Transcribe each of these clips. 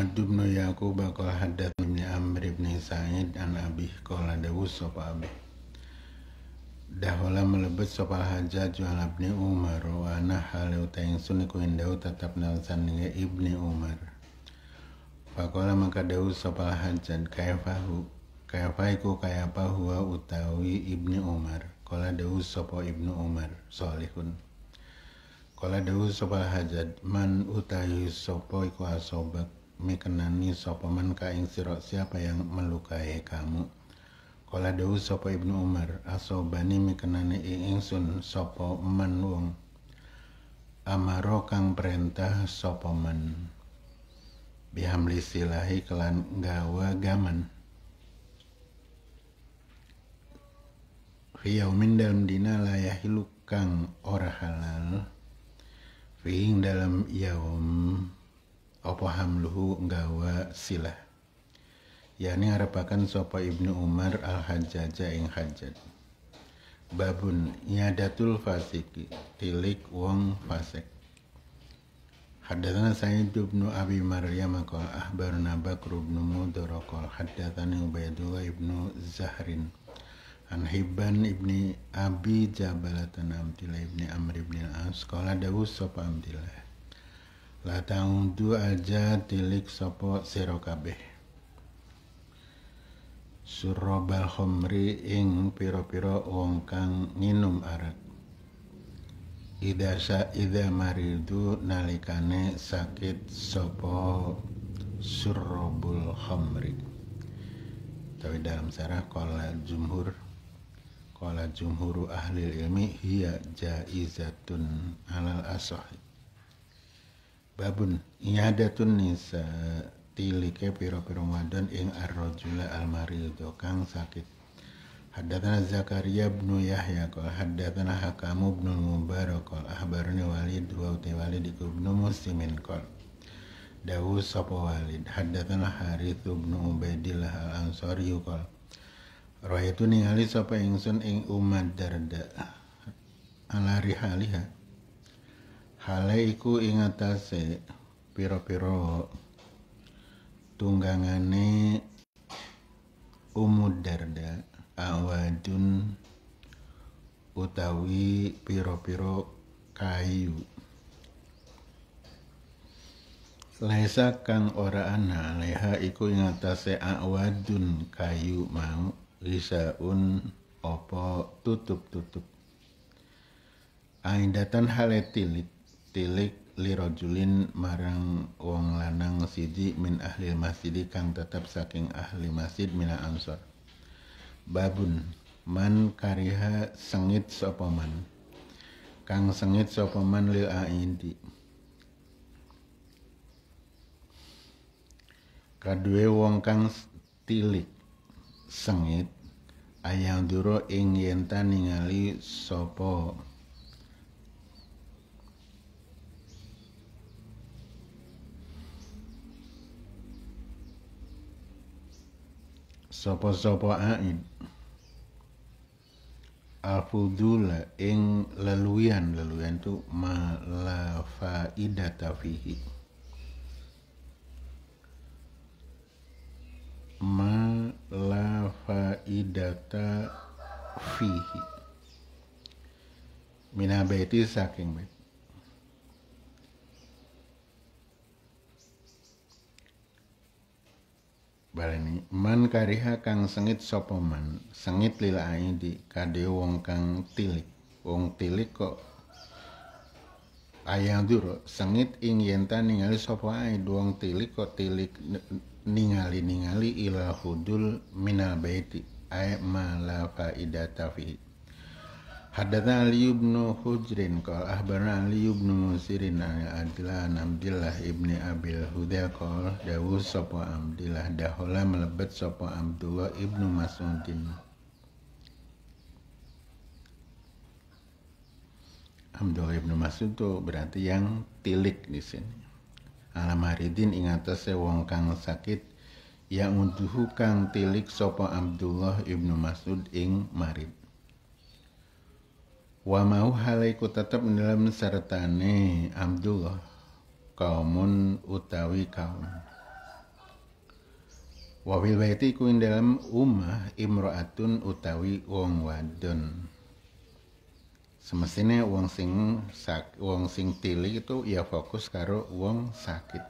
عبد بن يعقوب قال حدثني ابن عمرو بن سعيد عن Abi. قال داوود صفى Dahola melebet sopa hajat jual abni Umar wa ana halau taing suniku indau tetap nalsan nge ibni Umar. Fakola maka dau sopa hajat kayafahu kayafaiku kayapa huwa utawi ibni Umar. Kola dau sopa ibnu Umar solihun. Kalau dahulu sopa hajat man utahi sopa iku asobak mekenani sapa man ka ing sira siapa yang melukai kamu kala dawu sapa Ibnu Umar asobani ing ingsun sapa man wong amaro kang perintah sapa man bihamli silahi kelan gawa gaman Fiyaumin dalam dina layahilu ora halal Fihing dalam yaum apa hamluhu nggawa silah yakni harapakan sopo Ibnu Umar al-Hajjaja ing hajjaj babun yadatul fasik tilik wong fasik Hadatana Sa'id ibnu Abi Maryam qala Ahbar Bakr bin Mudur qala Hadatana Ubaidullah ibnu Zahrin an Hibban ibni Abi Jabalatan Amtila ibni Amr ibn As qala dawu sapa Amtillah Latangdu aja tilik sopo zero kabeh. Surabal homri ing piro-piro wong kang nginum arak. Ida sa ida maridu nalikane sakit sopo surabul homri Tapi dalam sarah kola jumhur kola jumhuru ahli ilmi hia jai zatun alal asohi babun iyadatun nisa tilike piro-piro wadon ing arrojula rajula dokang kang sakit Haddatana Zakaria bin Yahya qol haddatana Hakam bin Mubarak qol akhbarani Walid wa Walid ibn Muslimin qol Dawus sapa Walid haddatana Harith bin Ubaidillah al-Ansari qol Raitu ningali sapa ingsun ing umat darda alari rihaliha Hale iku piro-piro piro tunggangane Umud Darda awadun utawi piro-piro kayu. Lesa kang ora ana leha iku ingatase awadun kayu mau risaun opo tutup-tutup. Aindatan hale tilit tilik lirojulin marang wong lanang siji min ahli masjid kang tetap saking ahli masjid mina ansor babun man kariha sengit sopoman kang sengit sopoman lil aindi kadue wong kang tilik sengit ayang duro ing yenta ningali sopo sapa-sapa aib afudula ing leluyan leluyan tu ma la faidata fihi ma la faidata fihi minabaiti saking bait Barani, man kariha kang sengit sopoman sengit lila di kade wong kang tilik wong tilik kok ayang duro sengit ing yenta ningali sapa ai wong tilik kok tilik ningali ningali ila hudul minal baiti ay ma la faidata Hadatha Ali ibn Hujrin qala ahbana Ali ibn Sirin Adlan Abdullah ibn Abil Huda qala Dawu sapa Abdullah Dahola melebet sapa Abdullah ibn Mas'udin Abdullah ibn Mas'ud itu berarti yang tilik di sini Alamaridin haridin ingatase wong kang sakit yang uduhu kang tilik sopo Abdullah ibnu Mas'ud ing marid wa mau halaiku tetap dalam sertane Abdullah kaumun utawi kaum wa fil baiti ku dalam umah imro'atun utawi wong wadon semestine wong sing sak wong sing tilik itu ya fokus karo wong sakit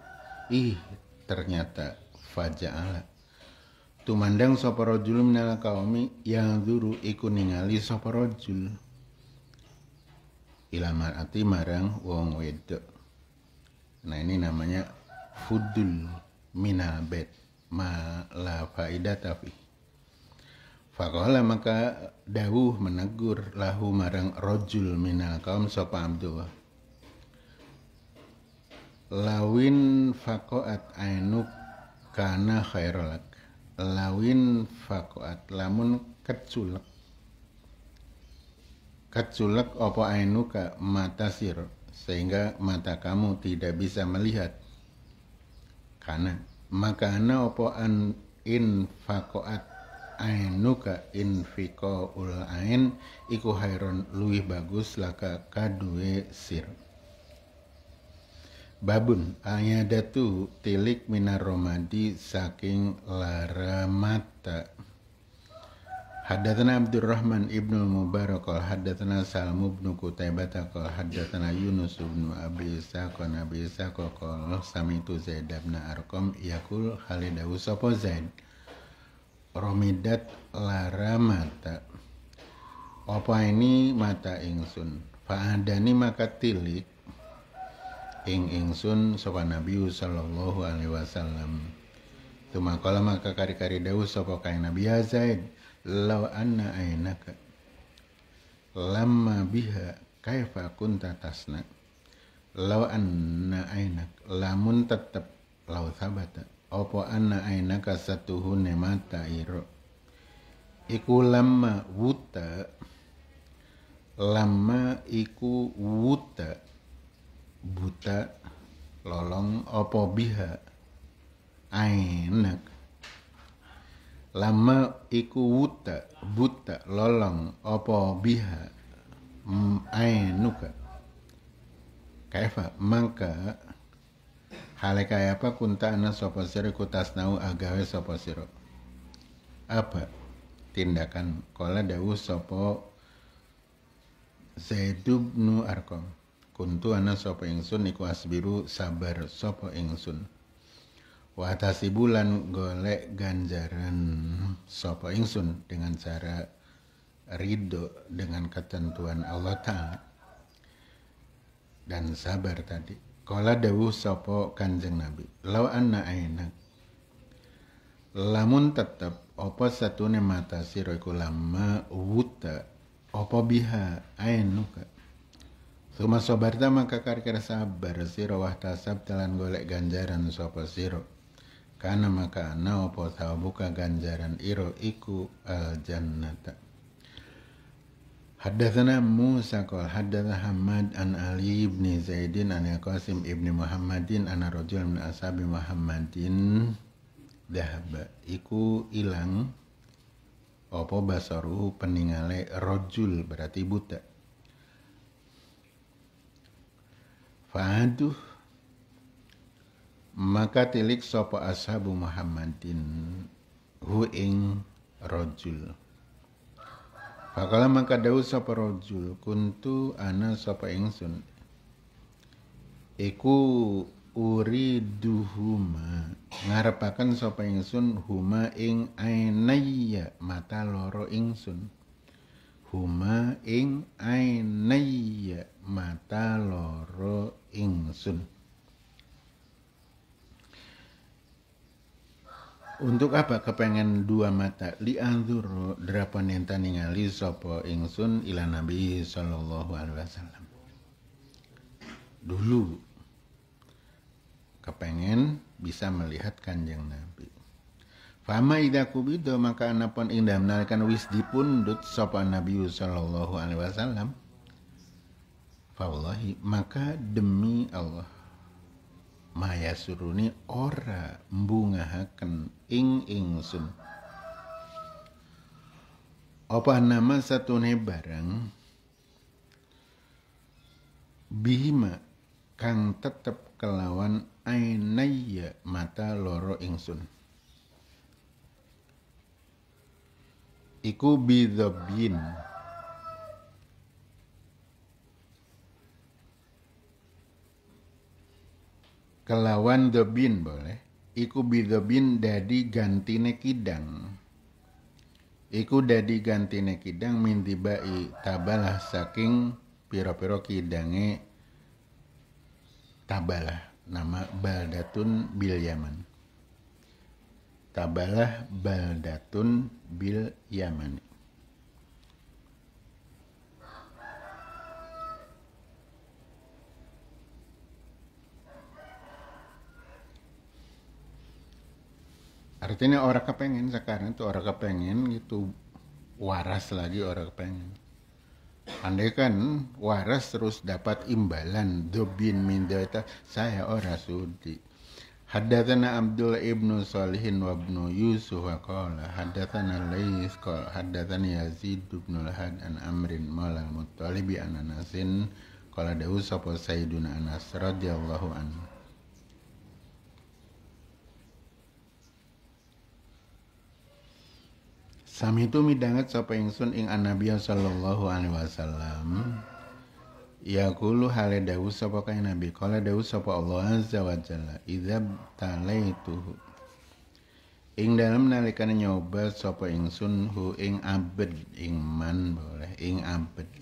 ih ternyata faja'ala tumandang sapa rajul minal kaumi yang dulu iku ningali sapa rajul ilamar ati marang wong wedok nah ini namanya fudul minal bed ma la faida tapi Fakohlah maka dawuh menegur lahu marang rojul minal kaum sopa Abdullah Lawin fakoat ainuk kana khairolak Lawin fakoat lamun keculak Katsulak opo ainuka mata sir sehingga mata kamu tidak bisa melihat. Karena maka ana opo an infakoat ainuka infiko ul ain iku hairon luih bagus laka kadue sir. Babun ayadatu tilik minar romadi saking lara mata. Haddatana Abdurrahman ibnu Mubarak al Haddatana Salmu ibn Kutaybata al Haddatana Yunus ibn Abi Ishaq al Abi Ishaq al Qal Samitu Zaid ibn Arqam Iyakul Sopo Zaid Romidat Lara Mata Apa ini Mata Ingsun? Fa'adani maka tilik Ing Ingsun Sopo Nabi Sallallahu Alaihi Wasallam Tumakala maka kari-kari dawu Sopo Kain Nabi ya Zaid law anna ainaka lamma biha kaifa kunta tasna law anna ainak lamun tetep law sabata opo anna ainaka satuhune mata iro iku lamma wuta lama iku wuta buta lolong opo biha ainak lama iku wuta buta lolong opo biha ainuka kaifa mangka hale kaya apa kunta ana sapa sira kutasnau agawe sapa sira apa tindakan kala dawu sapa Zaidub nu Arkom kuntu ana sapa ingsun iku asbiru sabar sapa ingsun Watasi bulan golek ganjaran sopo ingsun dengan cara ridho dengan ketentuan Allah Ta'ala dan sabar tadi. Kala dewu sopo kanjeng Nabi. Lau anna ainak. Lamun tetap apa satu mata sira iku lama wuta apa biha ainuka. Suma sobarta maka karkar sabar sira wahtasab telan golek ganjaran sopo sira karena maka ana opo buka ganjaran iro iku al jannata. Haddathana Musa kol haddatha Hamad an Ali ibn Zaidin an Qasim ibn Muhammadin an rajul min ashabi Muhammadin dahaba iku ilang opo basaru peningale rojul berarti buta. Faduh maka tilik sopo ashabu Muhammadin hu ing rojul. Fakala maka dawu sopo rojul kuntu ana sopo ingsun iku uriduhuma ngarepakan sapa ingsun huma ing ainaya mata loro ingsun huma ing ainaya mata loro ingsun Untuk apa kepengen dua mata anzur drapan nenta ningali sapa ingsun ila Nabi sallallahu alaihi wasallam. Dulu kepengen bisa melihat kanjeng Nabi. Fama ida kubido maka anapun indah damnalkan wis dipundut sapa Nabi sallallahu alaihi wasallam. Fawallahi maka demi Allah Maya suruni ora mbungahaken ing ingsun. Apa nama ne barang Bima kang tetep kelawan ainaya mata loro ingsun. Iku bidobin. kelawan dobin boleh iku bidebin dadi gantine kidang iku dadi gantine kidang mintibai tabalah saking piro-piro kidange tabalah nama baldatun bil yaman tabalah baldatun bil yaman artinya orang kepengen sekarang itu orang kepengen itu waras lagi orang kepengen andai kan waras terus dapat imbalan dobin mindata saya orang sudi Hadatana Abdul ibnu Salihin wa ibnu Yusuf wa qala Hadatana Lais qala haddatana Yazid ibn Lahad an Amrin maula Muttalibi an Anasin qala dahu sapa Sayyiduna Anas radhiyallahu anhu Sami itu midanget sapa ingsun ing Anabi sallallahu alaihi wasallam. Ya kulu hale dawu sapa kae Nabi. Kala dawu sapa Allah azza wa jalla idzab talaituhu. Ing dalem nalikane nyoba sapa ingsun hu ing abed ing man boleh ing abed.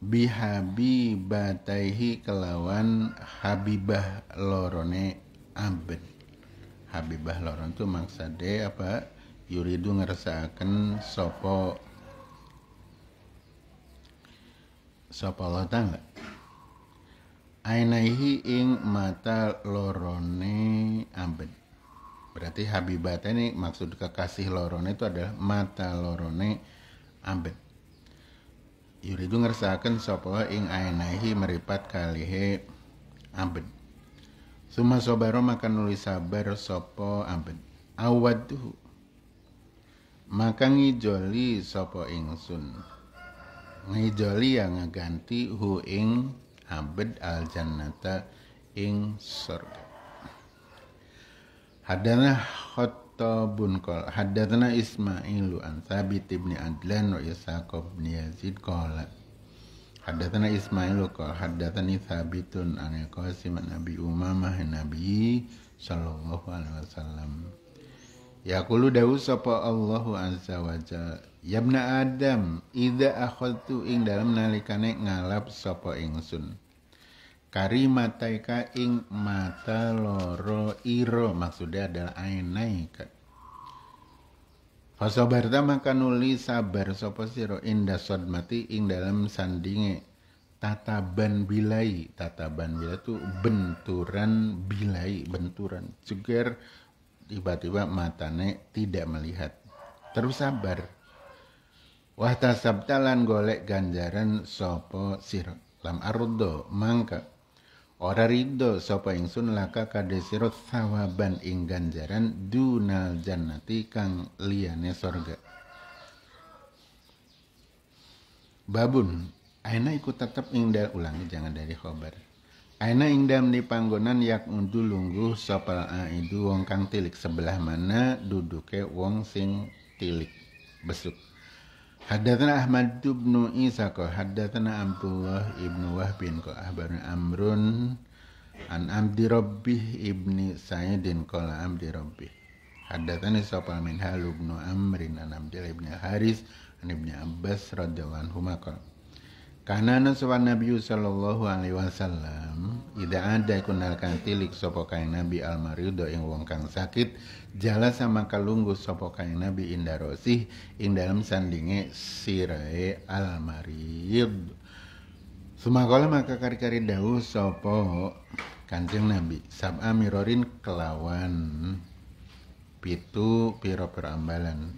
Bihabi bataihi kelawan habibah lorone abed. Habibah loron itu maksade apa? yuridu ngerasakan sopo sopo Allah tangga Ainaihi ing mata lorone amben. Berarti habibatnya ini maksud kekasih lorone itu adalah mata lorone abad Yuridu ngerasakan sopo ing ainaihi meripat kalihe amben. Suma sobaro maka nulis sabar sopo amben. Awad maka ngijoli sopo ingsun ngijoli yang ngganti hu ing abed al jannata ing surga hadana khattabun qol hadana ismailu an sabit ibni adlan wa isaq ibn yazid qala Hadatna Ismailu qala hadatani Thabitun an Qasim an Umamah Nabi sallallahu alaihi wasallam Yaqulu dawu sapa Allahu azza wa jalla Yabna Adam ida akhadtu ing dalam nalikane ngalap sapa ingsun Karimataika ing mata loro iro maksudnya adalah ainaika Fasobarta maka nuli sabar sapa sira inda sodmati ing dalam sandinge tataban bilai tataban bilai itu benturan bilai benturan jeger tiba-tiba matane tidak melihat terus sabar Wah tasabtalan golek ganjaran sopo sir lam arudo mangka ora rido sopo ingsun laka kade sirot sawaban ing ganjaran dunal jannati kang liane sorga babun aina ikut tetap ing ulangi jangan dari khobar Aina indam di panggonan yak lunggu lungguh a aidu wong kang tilik sebelah mana duduke wong sing tilik besuk. Hadatna Ahmad bin Isa ko hadatna Abdullah bin Wahb bin ko ahbar Amrun an Abdi Rabbih ibni Sa'idin qala Abdi Rabbih. Haddatsani sapa min Halu bin Amrin an Abdullah ibni Haris an ibni Abbas radhiyallahu anhu qala karena nuswan Nabi sallallahu alaihi wasallam tidak ada kunal kantilik tilik sapa Nabi al yang wong kang sakit jala sama kalunggu sopo kain Nabi indarosi ing dalam sandinge sirae almarid. marid. Sumakola maka kari-kari dahu sopok Kanjeng Nabi sab'a mirorin kelawan pitu piro-piro ambalan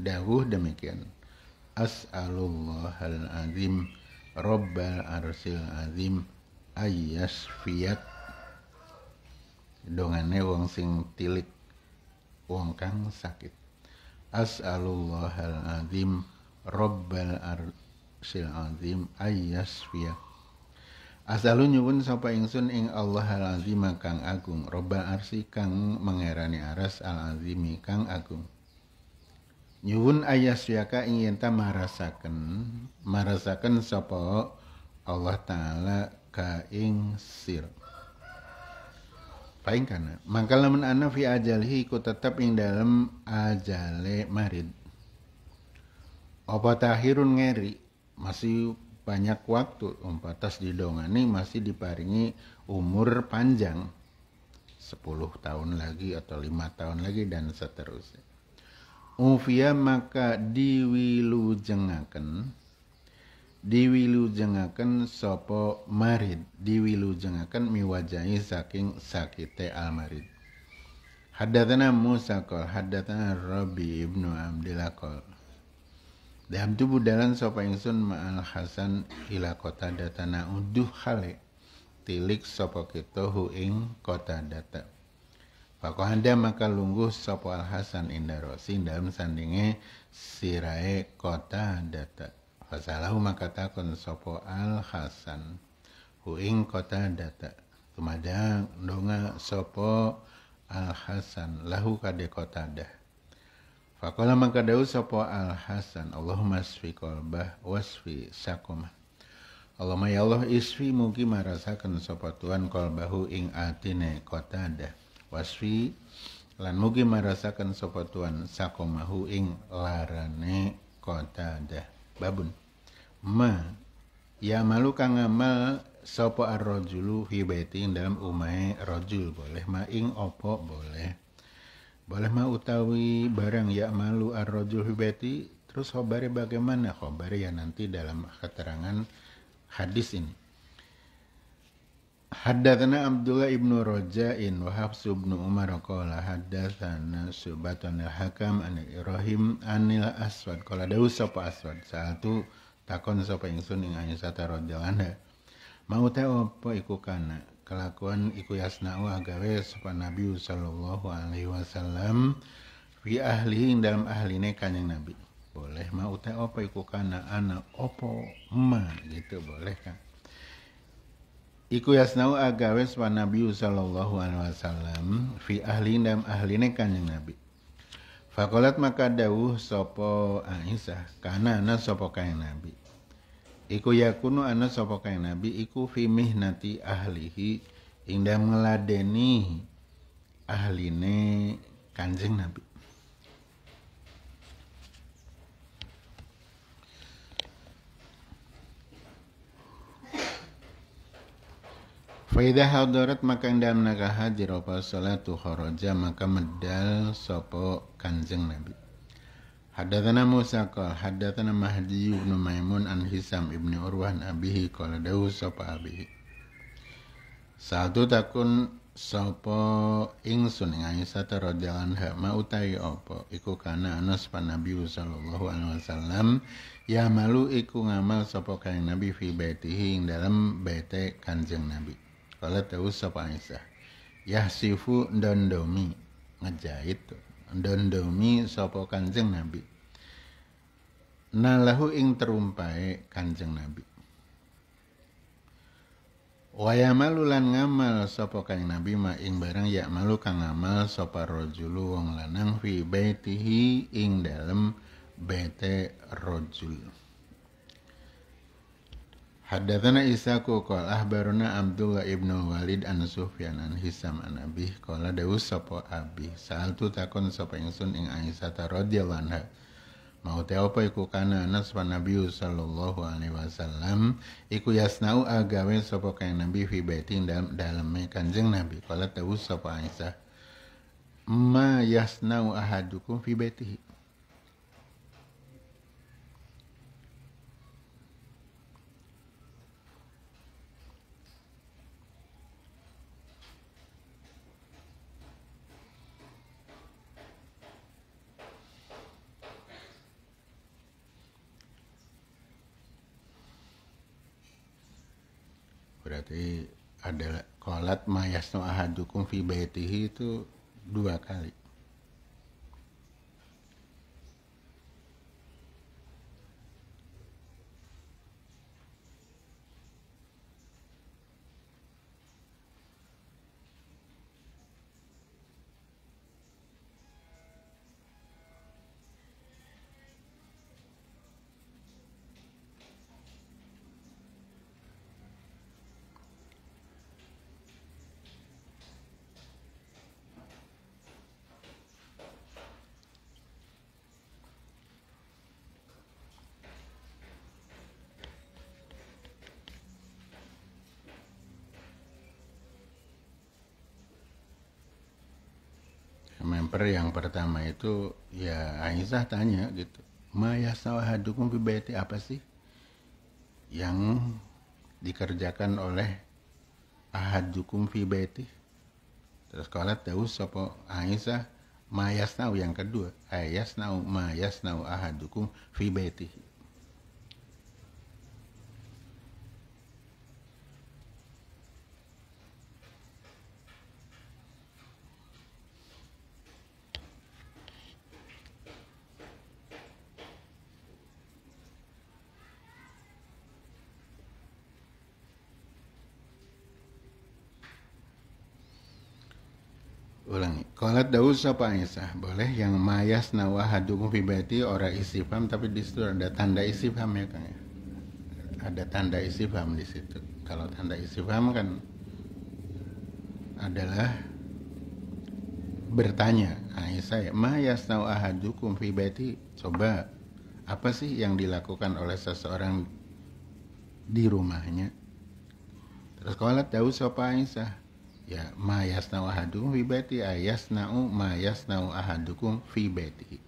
dahu demikian as'alullahal azim Rabbal Arsil Azim ayas fiat dongane wong sing tilik wong kang sakit as'alullahal azim rabbal arsil azim ayas fiat Asalu nyuwun sapa ingsun ing Allah al azim kang agung, Robbal arsi kang mengerani aras al azimi kang agung nyuwun ayah suyaka ingin ta marasakan marasakan sopo Allah taala ka sir paing kana maka laman ana fi ajalhi ku tetap ing dalam ajale marid apa tahirun ngeri masih banyak waktu umpatas dongani masih diparingi umur panjang 10 tahun lagi atau lima tahun lagi dan seterusnya Ufiya maka diwilujengaken diwilujengaken sopo marid diwilujengaken miwajahi saking sakite al marid Hadatana Musa kol hadatana Rabi ibnu Abdillah kol Dalam tubuh budalan sopa ingsun ma'al hasan ila kota datana uduh hale tilik sopo kita ing kota datak. Pakohanda maka lungguh sopo al Hasan indarosi dalam sandinge sirae kota data. Fasalahu maka takon sopo al Hasan huing kota data. Kemadang donga sopo al Hasan lahu kade kota dah. Fakola maka dahu sopo al Hasan Allahumma swi kolbah wasfi sakoma. Allahumma ya Allah iswi mugi marasakan sopo tuan kolbahu ing atine kota dah waswi lan mugi merasakan sapa tuan sakomahu ing larane dah babun ma ya malu kang amal sopo arrojulu hibeti fi dalam umai rojul boleh ma ing opo boleh boleh ma utawi barang ya malu arrojul hibeti. fi baiti terus khobare bagaimana khobare ya nanti dalam keterangan hadis ini Haddatsana Abdullah ibn Raja'in wa Hafs ibn Umar qala haddatsana Subatun al-Hakam an Ibrahim anil Aswad qala dawu sapa Aswad satu takon sapa ingsun ing Aisyah radhiyallahu anha mau ta apa iku kana kelakuan iku wa agawe sapa Nabi sallallahu alaihi wasallam fi ahli ing dalam ahline kanjeng Nabi boleh mau ta apa iku kana ana opo ma gitu boleh kan Iku yasnau agawe sapa Nabi sallallahu alaihi wasallam fi ahli dan ahline kanjeng Nabi. Fakolat maka dawuh sopo Aisyah karena ana sopo kanjeng Nabi. Iku yakunu ana sopo kanjeng Nabi iku fi mihnati ahlihi ing dalam ngeladeni ahline kanjeng Nabi. Faidah hadarat maka indah menaka hadir apa salatu kharaja maka medal sopo kanjeng Nabi. Hadatana Musa kal hadatana Mahdi ibn Maimun an Hisam ibn Urwah abihi qala dawu sopo abihi. Satu takun sopo ingsun yang Aisyah radhiyallahu anha ma utai opo iku kana anas pan Nabi sallallahu alaihi wasallam ya malu iku ngamal sopo kain Nabi fi baitihi ing dalam baite kanjeng Nabi kalau tahu sapa Aisyah. Yahsifu ndondomi ngejahit dondomi sopo Kanjeng Nabi. Nalahu ing terumpai Kanjeng Nabi. malu lan ngamal sopo kang Nabi ma ing barang ya malu kang ngamal sopo rojulu wong lanang fi betihi ing dalam bete rojulu Haddatsana Isaku qala ahbaruna Abdullah ibnu Walid an Sufyan an Hisam an Abi qala Dawus sapa Abi saltu takon sapa ingsun ing Aisyah radhiyallahu anha mau te apa iku kana anas wa nabi sallallahu alaihi wasallam iku yasnau agawe sapa kang nabi fi baiti dalam dalam kanjeng nabi qala Dawus sapa Aisyah ma yasnau ahadukum fi baitihi berarti ada kolat mayasno ahadukum fi baitihi itu dua kali paper yang pertama itu ya Aisyah tanya gitu Maya sawahadukum bibayati apa sih yang dikerjakan oleh ahadukum fi baiti terus kalau tahu siapa Aisyah mayasnau yang kedua ayasnau mayasnau ahadukum fi baiti Kalau Daud apa Isa boleh yang mayas nawa hadzukum fibati ora isifam tapi di situ ada tanda isifam ya kan, Ada tanda isifam di situ. Kalau tanda isifam kan adalah bertanya Aisyah ya, mayas nawa hadzukum fibati coba apa sih yang dilakukan oleh seseorang di rumahnya? Terus kolat Daud sapa ya ma yasnau ahadukum fi baiti ayasnau ma yasnau ahadukum fi baiti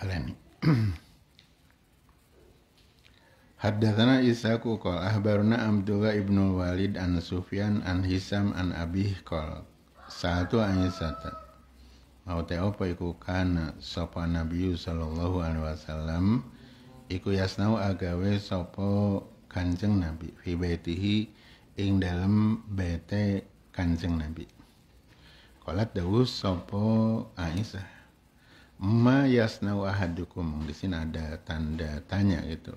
Alani. Haddathana Isaku kol ahbaruna Abdullah ibn Walid an Sufyan an Hisam an Abih kol satu ayat mau teh apa iku kana sapa Nabi sallallahu alaihi wasallam iku yasnau agawe sapa Kanjeng Nabi fi betihi ing dalam bete Kanjeng Nabi Kolat dawus sopo Aisyah ma yasnau ahadukum di sini ada tanda tanya gitu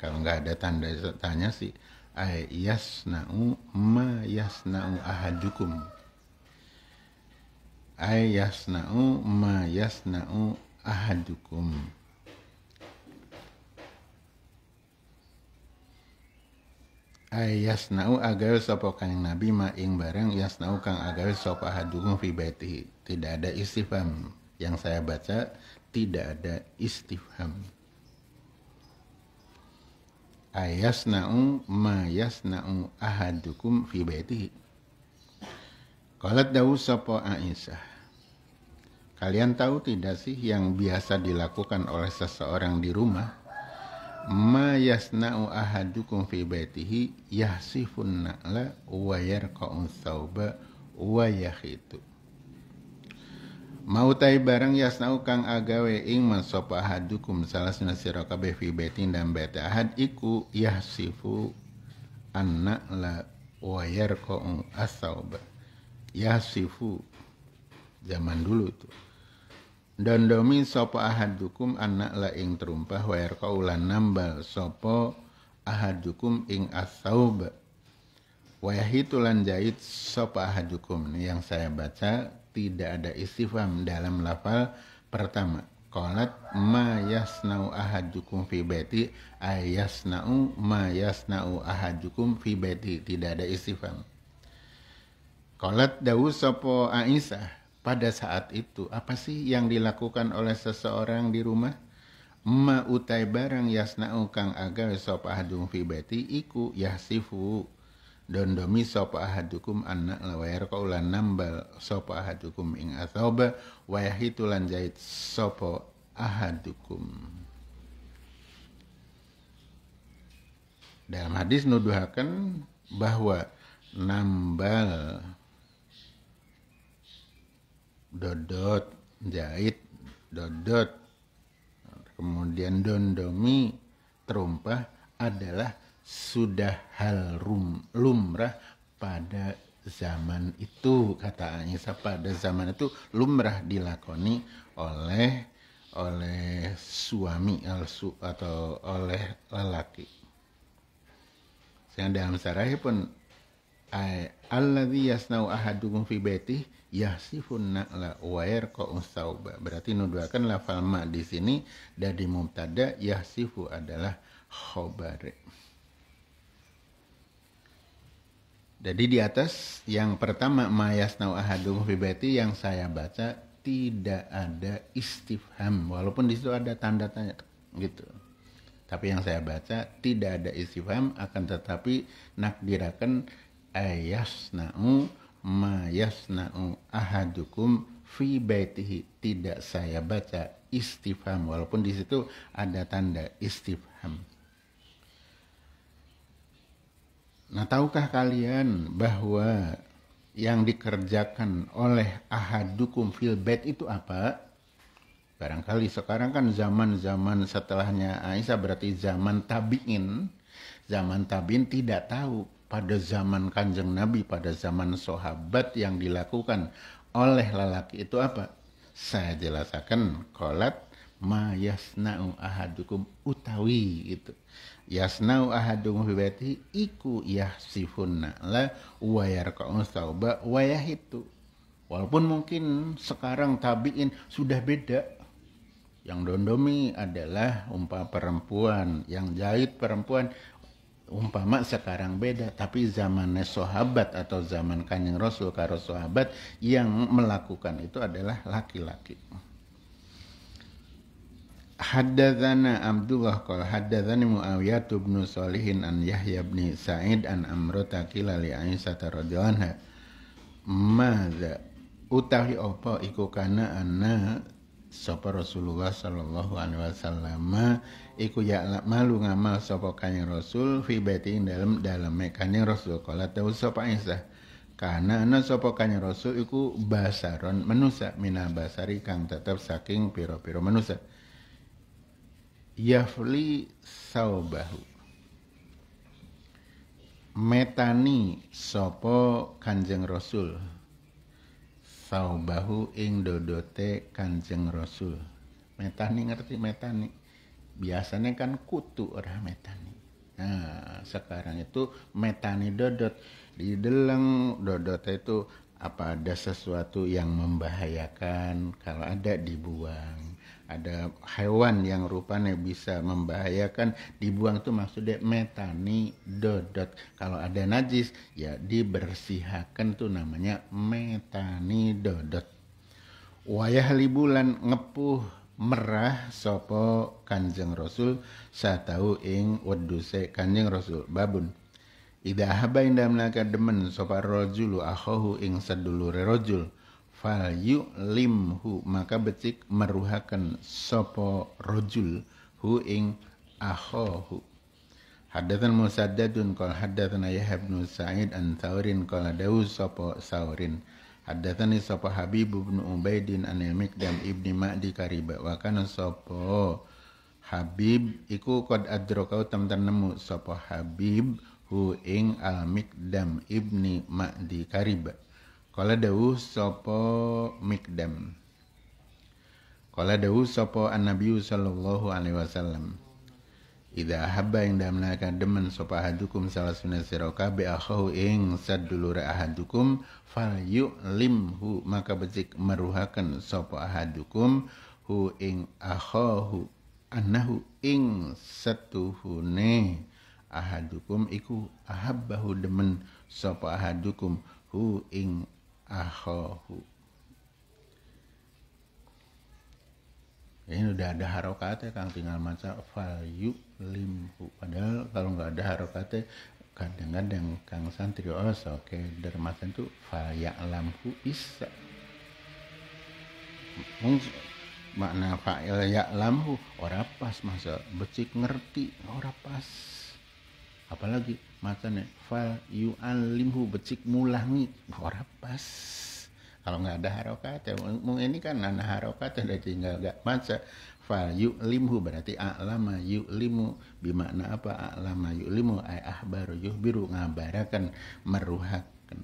kalau nggak ada tanda tanya sih ay yasnau ma yasnau ahadukum ay yasnau ma yasnau ahadukum ay yasnau agawe sapa yang nabi ma ing barang yasnau kang agawe sapa ahadukum fi baiti tidak ada istifham yang saya baca tidak ada istifham. Ayasna'u ma yasna'u ahadukum fi baiti. Qalat dawu sapa Aisyah. Kalian tahu tidak sih yang biasa dilakukan oleh seseorang di rumah? Ma yasna'u ahadukum fi baitihi yahsifun na'la wa yarqa'u thawba wa yakhitu Mau tay barang yasnau kang agawe ing mansopa ahadukum salah sunah sira kabeh fi betin dan bete ahad iku yahsifu anna la asau koong asauba yahsifu zaman dulu tuh dondomi sopo ahadukum anak la ing terumpah wayer ko ulan nambal sopo ahadukum ing asauba wa yahitulan jahit sapa ahadukum ini yang saya baca tidak ada istifam dalam lafal pertama. Qalat ma yasna'u ahadukum fi baiti ayasna'u ma yasna'u ahadukum fi baiti tidak ada istifam. Qalat dawu sopo Aisyah pada saat itu apa sih yang dilakukan oleh seseorang di rumah? Ma utai barang yasna'u kang agawe sop ahadum fi baiti iku yasifu. Dondomi sopa ahad ahadukum anak lawayar kaulan nambal ahad ahadukum ing wayah itu lan sopo ahad ahadukum dalam hadis nuduhakan bahwa nambal dodot jahit dodot kemudian dondomi terumpah adalah sudah hal rum, lumrah pada zaman itu kata Anissa pada zaman itu lumrah dilakoni oleh oleh suami atau oleh lelaki. Sehingga dalam sarah pun Alladhi yasnau ahadukum fi baitih yasifun na'la wa ko ustauba. Berarti nuduakan lafal ma di sini dari mubtada yasifu adalah khobar. Jadi di atas yang pertama mayasnau ahadum fi beti yang saya baca tidak ada istifham walaupun di situ ada tanda tanya gitu. Tapi yang saya baca tidak ada istifham akan tetapi nakdirakan ayas mayas mayasnau ahadukum fi baitihi tidak saya baca istifham walaupun di situ ada tanda istifham. Nah, tahukah kalian bahwa yang dikerjakan oleh ahadukum fil bed itu apa? Barangkali sekarang kan zaman-zaman setelahnya Aisyah berarti zaman tabiin. Zaman tabiin tidak tahu pada zaman kanjeng Nabi, pada zaman sahabat yang dilakukan oleh lelaki itu apa? Saya jelaskan kolat mayasna'u ahadukum utawi gitu yasnau ahadum hibati iku yahsifunna la wayar yarqa'u wayah itu walaupun mungkin sekarang tabiin sudah beda yang dondomi adalah umpah perempuan yang jahit perempuan umpama sekarang beda tapi zamannya sahabat atau zaman kanjeng rasul karo sahabat yang melakukan itu adalah laki-laki Haddadzana Abdullah qala haddadzani Muawiyah bin Shalihin an Yahya bin Sa'id an Amrata qila li Aisyah radhiyallahu anha Madza utahi apa iku kana ana sapa Rasulullah sallallahu alaihi wasallam iku ya malu ngamal sapa kanjeng Rasul fi baiti dalam dalam kanjeng Rasul qala tau sapa Aisyah karena ana sapa kanjeng Rasul iku basaron manusa mina basari kang tetep saking pira-pira manusia yafli saubahu metani sopo kanjeng rasul saubahu ing dodote kanjeng rasul metani ngerti metani biasanya kan kutu orang metani nah sekarang itu metani dodot di deleng dodot itu apa ada sesuatu yang membahayakan kalau ada dibuang ada hewan yang rupanya bisa membahayakan dibuang itu maksudnya metani dodot kalau ada najis ya dibersihakan tuh namanya metani metanidodot wayah libulan ngepuh merah sopo kanjeng rasul tahu ing weduse kanjeng rasul babun Ida haba indah menaka demen sopa rojulu ahohu ing sedulure rojul fal limhu maka becik meruhakan sopo rojul hu ing akhahu Hadatan Musaddadun kol hadatan ayah bin Sa'id an Tsaurin qala dawu sopo Saurin hadatsani sopo Habib bin Ubaidin an yamik dan ibni Ma'di Kariba Wakana sopo Habib iku kod adrokau temen nemu sopo Habib hu ing Al Mikdam ibni Ma'di Karibah Kala dawu sapa Mikdam. Kala dewu sapa Annabi sallallahu alaihi wasallam. Ida habba ing damna demen sapa ahadukum salah sunnah siroka bi akhahu ing sedulure ahadukum fal yu'limhu maka becik meruhakan sapa ahadukum hu ing akhahu annahu ing satuhune ahadukum iku ahabbahu demen sapa ahadukum hu ing ahohu ini udah ada harokatnya kang tinggal maca valyu limhu padahal kalau nggak ada harokatnya kadang-kadang kang santri oso oh, oke okay. macan tuh fal lamhu isa makna fa'il lamhu ora pas masa becik ngerti ora pas apalagi yu fal alimhu becik mulangi ora pas kalau nggak ada harokat ya ini kan nana harokat ada tinggal gak maca fal limhu berarti a'lama limu bimakna apa a'lama limu ay yuh biru ngabarakan meruhakan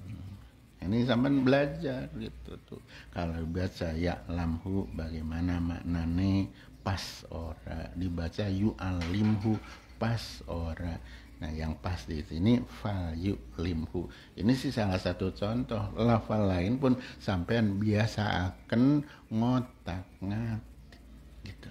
ini zaman belajar gitu tuh kalau baca ya lamhu bagaimana maknane pas ora dibaca yu alimhu pas ora. Nah, yang pas di sini value limhu. Ini sih salah satu contoh. Lafal lain pun sampean biasa akan ngotak ngatik gitu.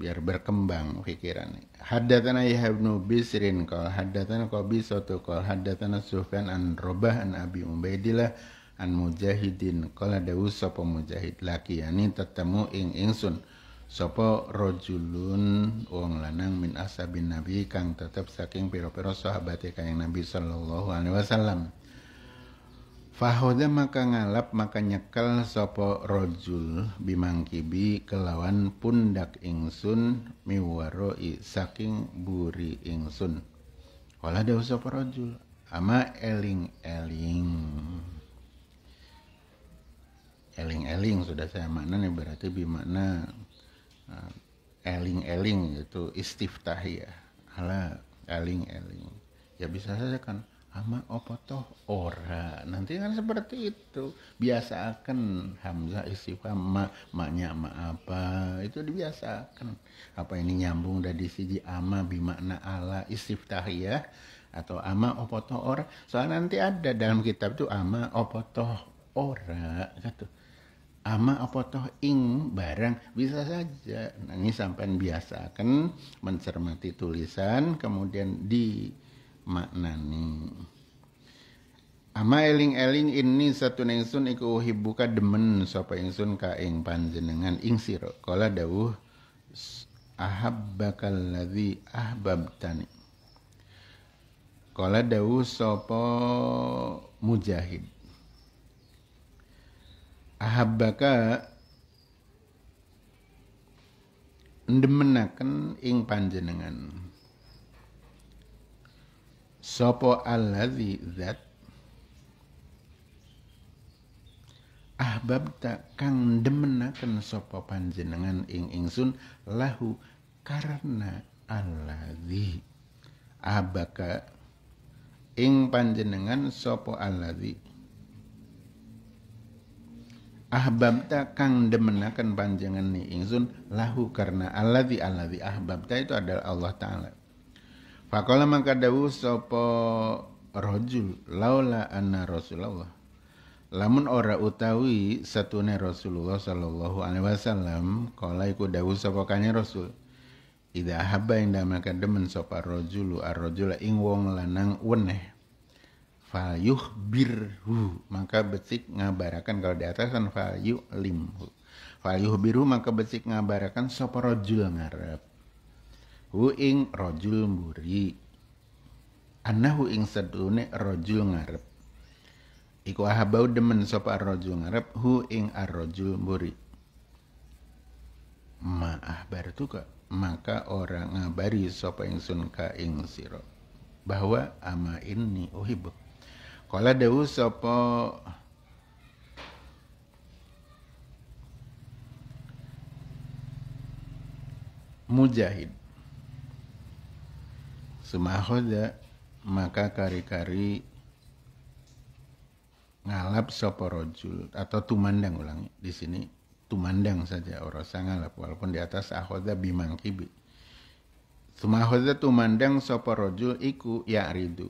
Biar berkembang pikiran. Haddatana ayah bin Bisrin kau haddatana tuh kal hadatana Sufyan an Robah an Abi umbaidilah an Mujahidin kal ada usah Mujahid laki yani tetemu ing ingsun Sopo rojulun wong lanang min asabin nabi kang tetep saking piro-piro sahabate kanyang nabi sallallahu alaihi wasallam. Fahoda maka ngalap maka nyekel sopo rojul bimangkibi kelawan pundak ingsun miwaroi saking buri ingsun. Wala daw sopo rojul ama eling-eling. Eling-eling sudah saya makna nih berarti bimakna Eh, eling-eling itu istiftahiyah ala eling-eling ya bisa saja kan ama opo oh, toh ora nanti kan seperti itu biasa akan hamzah istiqamah ma maknya ma apa itu dibiasakan apa ini nyambung dari siji ama bimakna ala istiftahiyah atau ama opo oh, toh ora soal nanti ada dalam kitab itu ama opo oh, toh ora gitu ama apa toh ing barang bisa saja nah, ini sampean biasakan mencermati tulisan kemudian di maknani ama eling-eling ini satu nengsun iku hibuka demen sapa ingsun ka ing panjenengan ing siro kala dawuh ahabbakal ladzi ahbabtani kala dawuh sapa mujahid ahabbaka ndemenaken ing panjenengan sapa alladzi zat tak kang demenaken sopo panjenengan ing ingsun lahu karena alladzi abaka ing panjenengan sapa alladzi ahbabta kang demenakan panjangan ni ingsun lahu karena alladzi alladzi ahbabta itu adalah Allah taala faqala maka dawu sapa rajul laula anna rasulullah lamun ora utawi satune Rasulullah sallallahu alaihi wasallam kala iku dawu sapa kanya rasul Ida haba yang damel demen sopo rojulu ar-rajula ing wong lanang weneh fayuh birhu maka becik ngabarakan kalau di atas kan fayuh limhu fayuh biru maka becik ngabarakan sopo rojul ngarep hu ing muri. mburi hu ing sedune rojul ngarep iku ahabau demen sopo rojul ngarep hu ing ar muri. mburi ma'ah tuka maka orang ngabari sopo ing sunka ing siro bahwa ama ini uhibuk Kala dewu sapa Mujahid Sumahoda maka kari-kari ngalap sopo rojul atau tumandang ulangi di sini tumandang saja orosa ngalap walaupun di atas ahoda kibi Sumahoda tumandang sopo rojul iku ya ridu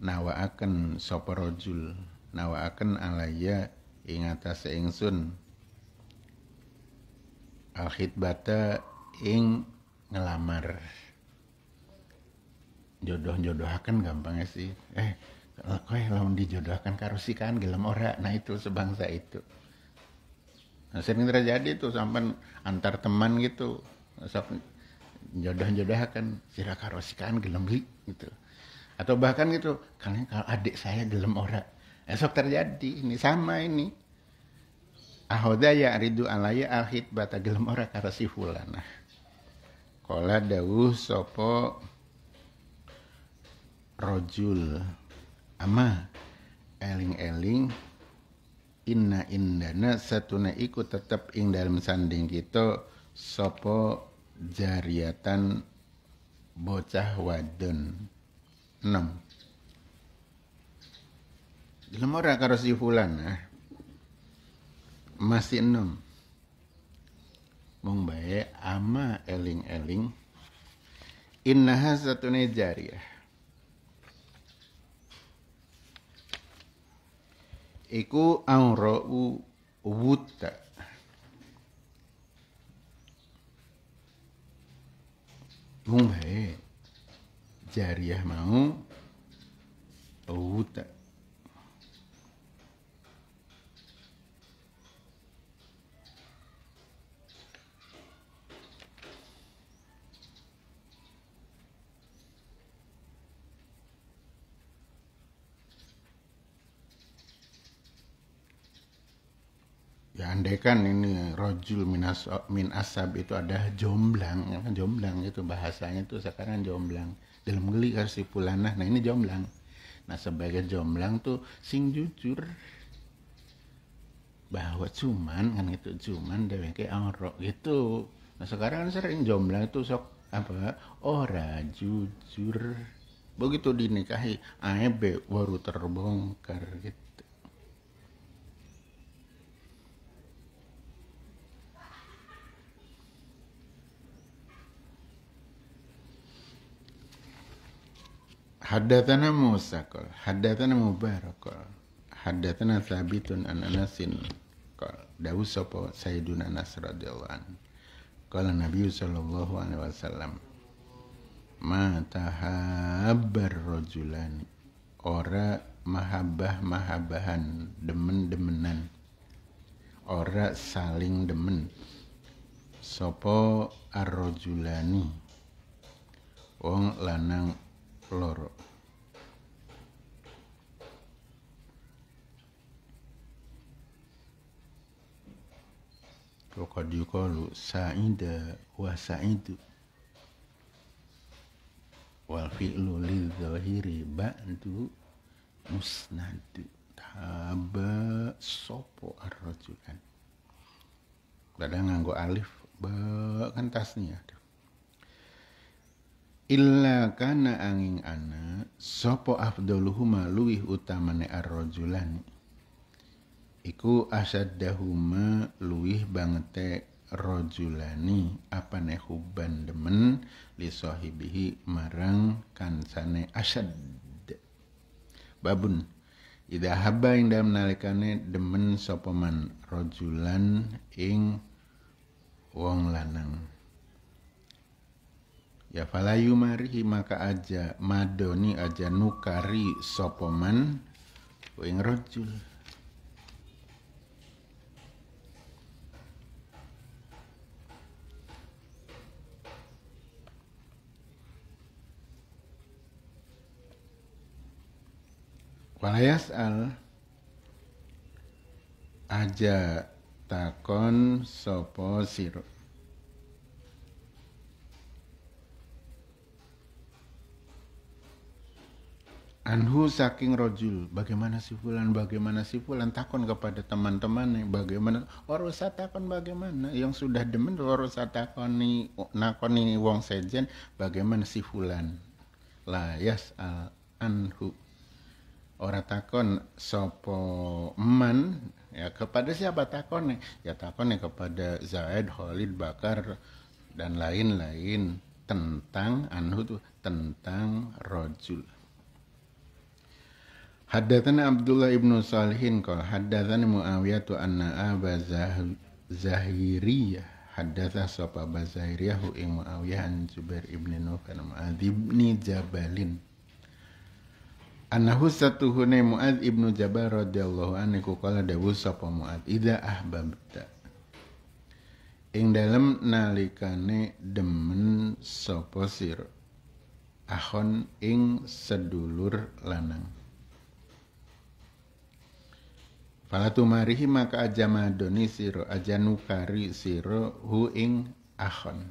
nawaaken sapa rajul nawaaken alaya ing atase ingsun al ing ngelamar jodoh-jodohaken gampang sih eh yang lawan dijodohkan karo si kan gelem ora nah itu sebangsa itu nah, sering terjadi tuh sampai antar teman gitu Sampai jodoh jodohkan akan karo si kan gelem gitu atau bahkan gitu kalau kalau adik saya gelem ora esok terjadi ini sama ini ahodaya aridu ridu alaya alhid bata gelem ora karena si fulana kola dawuh sopo rojul ama eling-eling inna indana satuna ikut tetap ing dalam sanding kita sopo jariatan bocah wadon 6 Dalam orang karo si fulan eh. Masih 6 Mung bae ama eling-eling Inna satune jariyah Iku anro'u wuta Mung bae jariyah mau uta ya andaikan ini rojul minas min asab itu ada jomblang ya kan? jomblang itu bahasanya itu sekarang jomblang dalam geli si pulanah nah ini jomblang nah sebagai jomblang tuh sing jujur bahwa cuman kan itu cuman dheweke orok gitu nah sekarang kan sering jomblang itu sok apa ora jujur begitu dinikahi aib baru terbongkar gitu Hadatana Musa kol. Hadatana Mubarak kol. Hadatana Thabitun an Anasin kol. dawu sopo Sayyiduna Anas radhiyallahu an qala Nabi sallallahu alaihi wasallam ma tahabbar ora mahabbah mahabahan demen-demenan ora saling demen sopo arrojulani wong lanang loro Wakad yukalu sa'inda wa sa'idu Wal fi'lu li zahiri ba'du musnadu Taba sopo arrojukan Kadang nganggo alif Ba kan tasnya illa kana angin ana sopo afdoluhuma luwih utamane arrojulan iku asaddahuma luwih bangete rojulani apane huban demen li sohibihi marang kansane asad babun ida haba ing dalam nalikane demen sopoman rojulan ing wong lanang ya marihi maka aja madoni aja nukari sopoman wing rojul walayas al aja takon sopo siro Anhu saking rojul, bagaimana si fulan, bagaimana si fulan, takon kepada teman teman bagaimana, warusa takon bagaimana, yang sudah demen ni nakon nakoni wong sejen, bagaimana si fulan. Lah yas al anhu. orang takon sopo man, ya kepada siapa takon ya takon kepada Zaid, Khalid, Bakar, dan lain-lain tentang anhu tuh tentang rojul Haddatsana Abdullah ibnu Salihin qala haddatsani Muawiyah tu anna Aba Zahiriyah haddatsa sapa Aba Zahiriyah ing Muawiyah an Zubair ibn Nufal Muadz ibn Jabalin Anahu satu hune Muad ibnu Jabal radhiyallahu anhu kala dawu sapa Muad ida ahbabta ing dalem nalikane demen sapa sir ahon ing sedulur lanang Falatumarihi maka ajamadoni siro ajanukari siro hu ing akhon.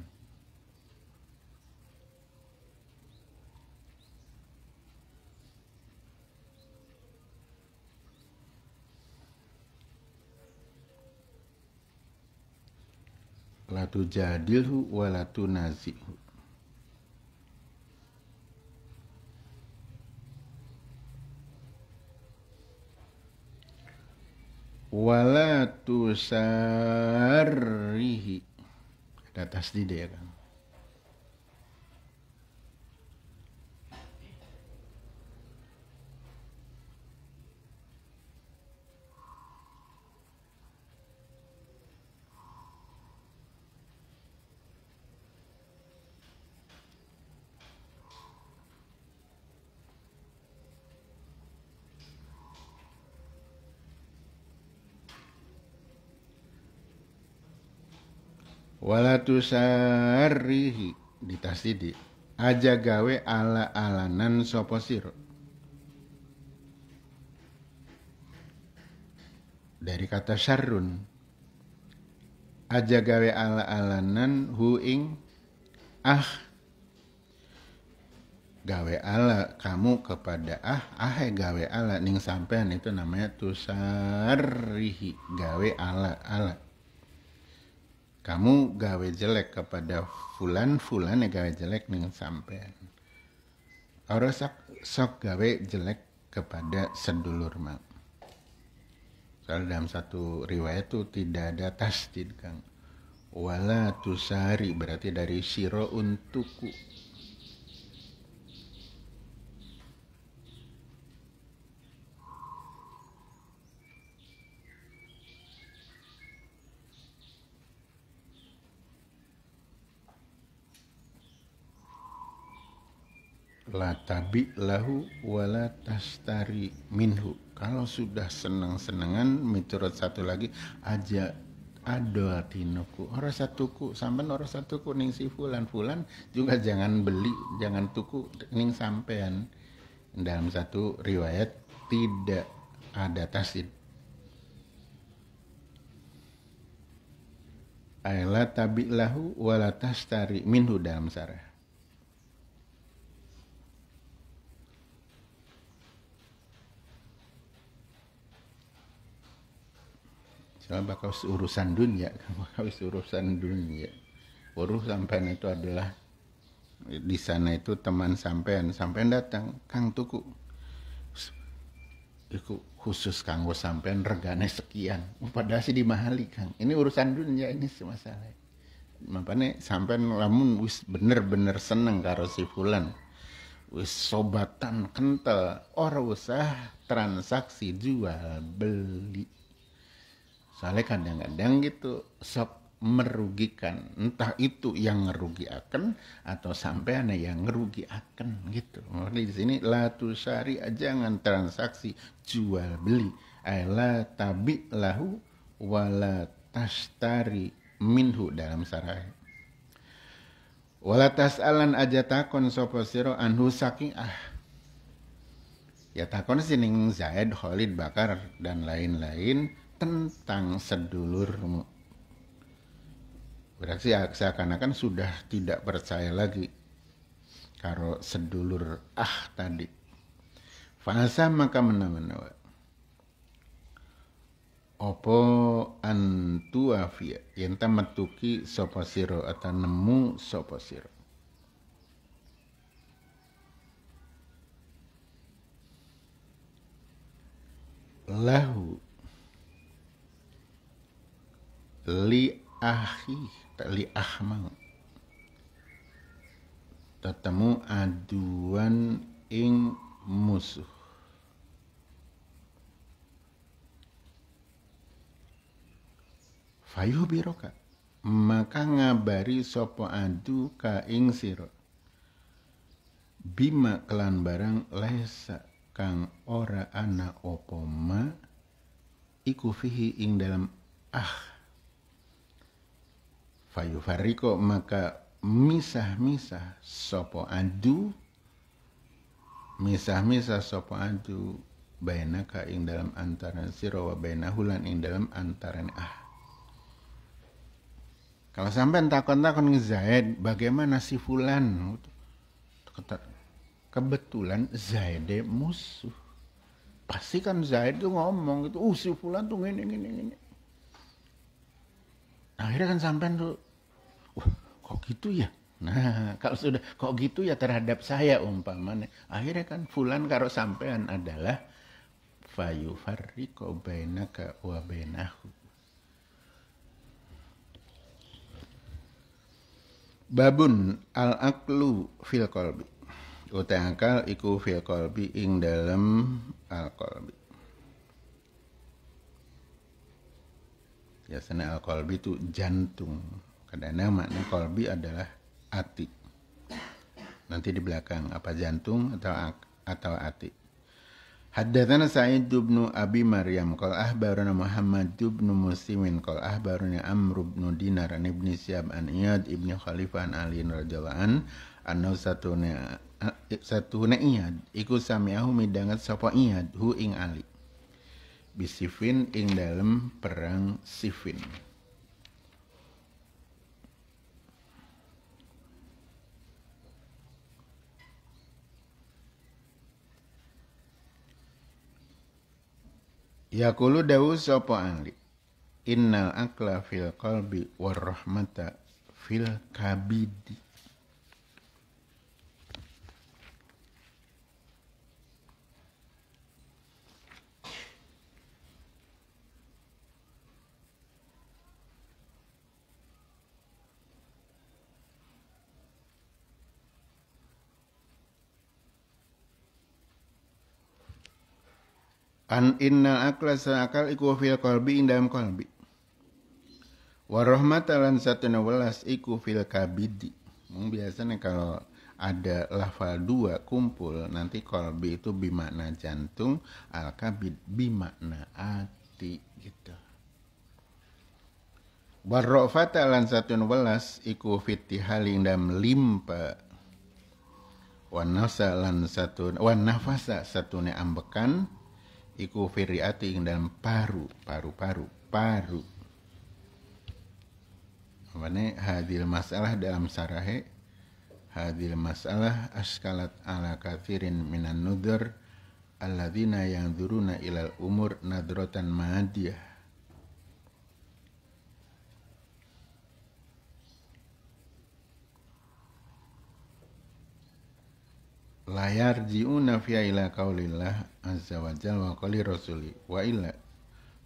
Latu jadilhu walatu nazihu. wala tusarrihi ada tasdid ya kan wala ditasidi aja gawe ala alanan sopo siro dari kata syarrun aja gawe ala alanan hu ing ah gawe ala kamu kepada ah ah eh, gawe ala ning sampean itu namanya tusarrihi gawe ala ala kamu gawe jelek kepada fulan fulan ya gawe jelek dengan sampean orang sok, sok gawe jelek kepada sedulur mak soal dalam satu riwayat itu tidak ada tasdid kang wala tusari berarti dari siro untukku la tabi lahu wala tastari minhu kalau sudah senang senengan miturut satu lagi aja ada tinuku orang satuku sampean orang satuku ning si fulan fulan juga jangan beli jangan tuku ning sampean dalam satu riwayat tidak ada tasid Ayla tabi lahu wala tastari minhu dalam sarah Soalnya bakal urusan dunia, bakal urusan dunia. Urus sampean itu adalah di sana itu teman sampean, sampean datang, Kang tuku. Iku khusus kanggo sampean regane sekian. Oh, padahal sih dimahali, Kang. Ini urusan dunia ini sih masalah. Makanya sampean lamun wis bener-bener seneng karo si fulan. Wis sobatan kental, ora usah transaksi jual beli soalnya kadang-kadang gitu sok merugikan entah itu yang ngerugi akan atau sampai ada yang ngerugi akan gitu di sini latu syari jangan transaksi jual beli la tabi lahu wala tashtari minhu dalam sarai wala tasalan aja takon sopo siro anhu saking ah ya takon sining Zaid Holid, Bakar dan lain-lain tentang sedulurmu. Berarti ya seakan-akan sudah tidak percaya lagi karo sedulur ah tadi. Fasa maka menawa Opo antua via yang metuki soposiro atau nemu soposiro siro. Lahu li ahi li ahmal tatamu aduan ing musuh Fayu biroka maka ngabari sopo adu ka ing siro bima kelan barang lesa kang ora ana opoma iku fihi ing dalam ah Fayu Fariko maka misah-misah sopo adu misah-misah sopo adu bainaka ing dalam antaran siro wa bainahulan ing dalam antaran ah kalau sampai takon-takon Zaid bagaimana si fulan kebetulan Zaid musuh pasti kan Zaid tuh ngomong gitu uh si fulan tuh gini gini gini Nah, akhirnya kan sampean tuh, wah kok gitu ya? Nah, kalau sudah kok gitu ya terhadap saya umpamanya. Akhirnya kan fulan karo sampean adalah fa'yu fariko bainaka wa bainahu. Babun al aklu fil qalbi. utangkal iku fil qalbi ing dalam al qalbi. biasanya al-qalbi itu jantung. kadang nama makna kolbi adalah hati. Nanti di belakang apa jantung atau atau hati. Haddatsana Sa'id bin Abi Maryam qala ahbarana Muhammad bin Muslimin qala ahbarana Amr bin Dinar an Ibnu Syab an Iyad Ibnu Khalifah an Ali radhiyallahu an anna satuna eh, satuna Iyad iku sami'ahu midangat sapa Iyad hu ing Ali bisifin ing dalam perang sifin Yakulu dawu sopo angli. innal akla fil qalbi warahmata fil kabidi an innal akla sa'akal iku fil kolbi indam kolbi qalbi wa rahmatalan satuna welas iku fil kabidi biasanya kalau ada lafal dua kumpul nanti kolbi itu bimakna jantung al kabid bimakna hati gitu Warrofata lan satun welas iku haling dam limpa Wanasa lan satun wanafasa satune ambekan iku firiati ing dalam paru paru-paru paru Mane hadil masalah dalam sarahe hadil masalah askalat ala kathirin minan nudur alladzina yang duruna ilal umur nadrotan mahadiyah layar jiuna fi ila kaulillah azza wa jalla wa qali rasuli wa illa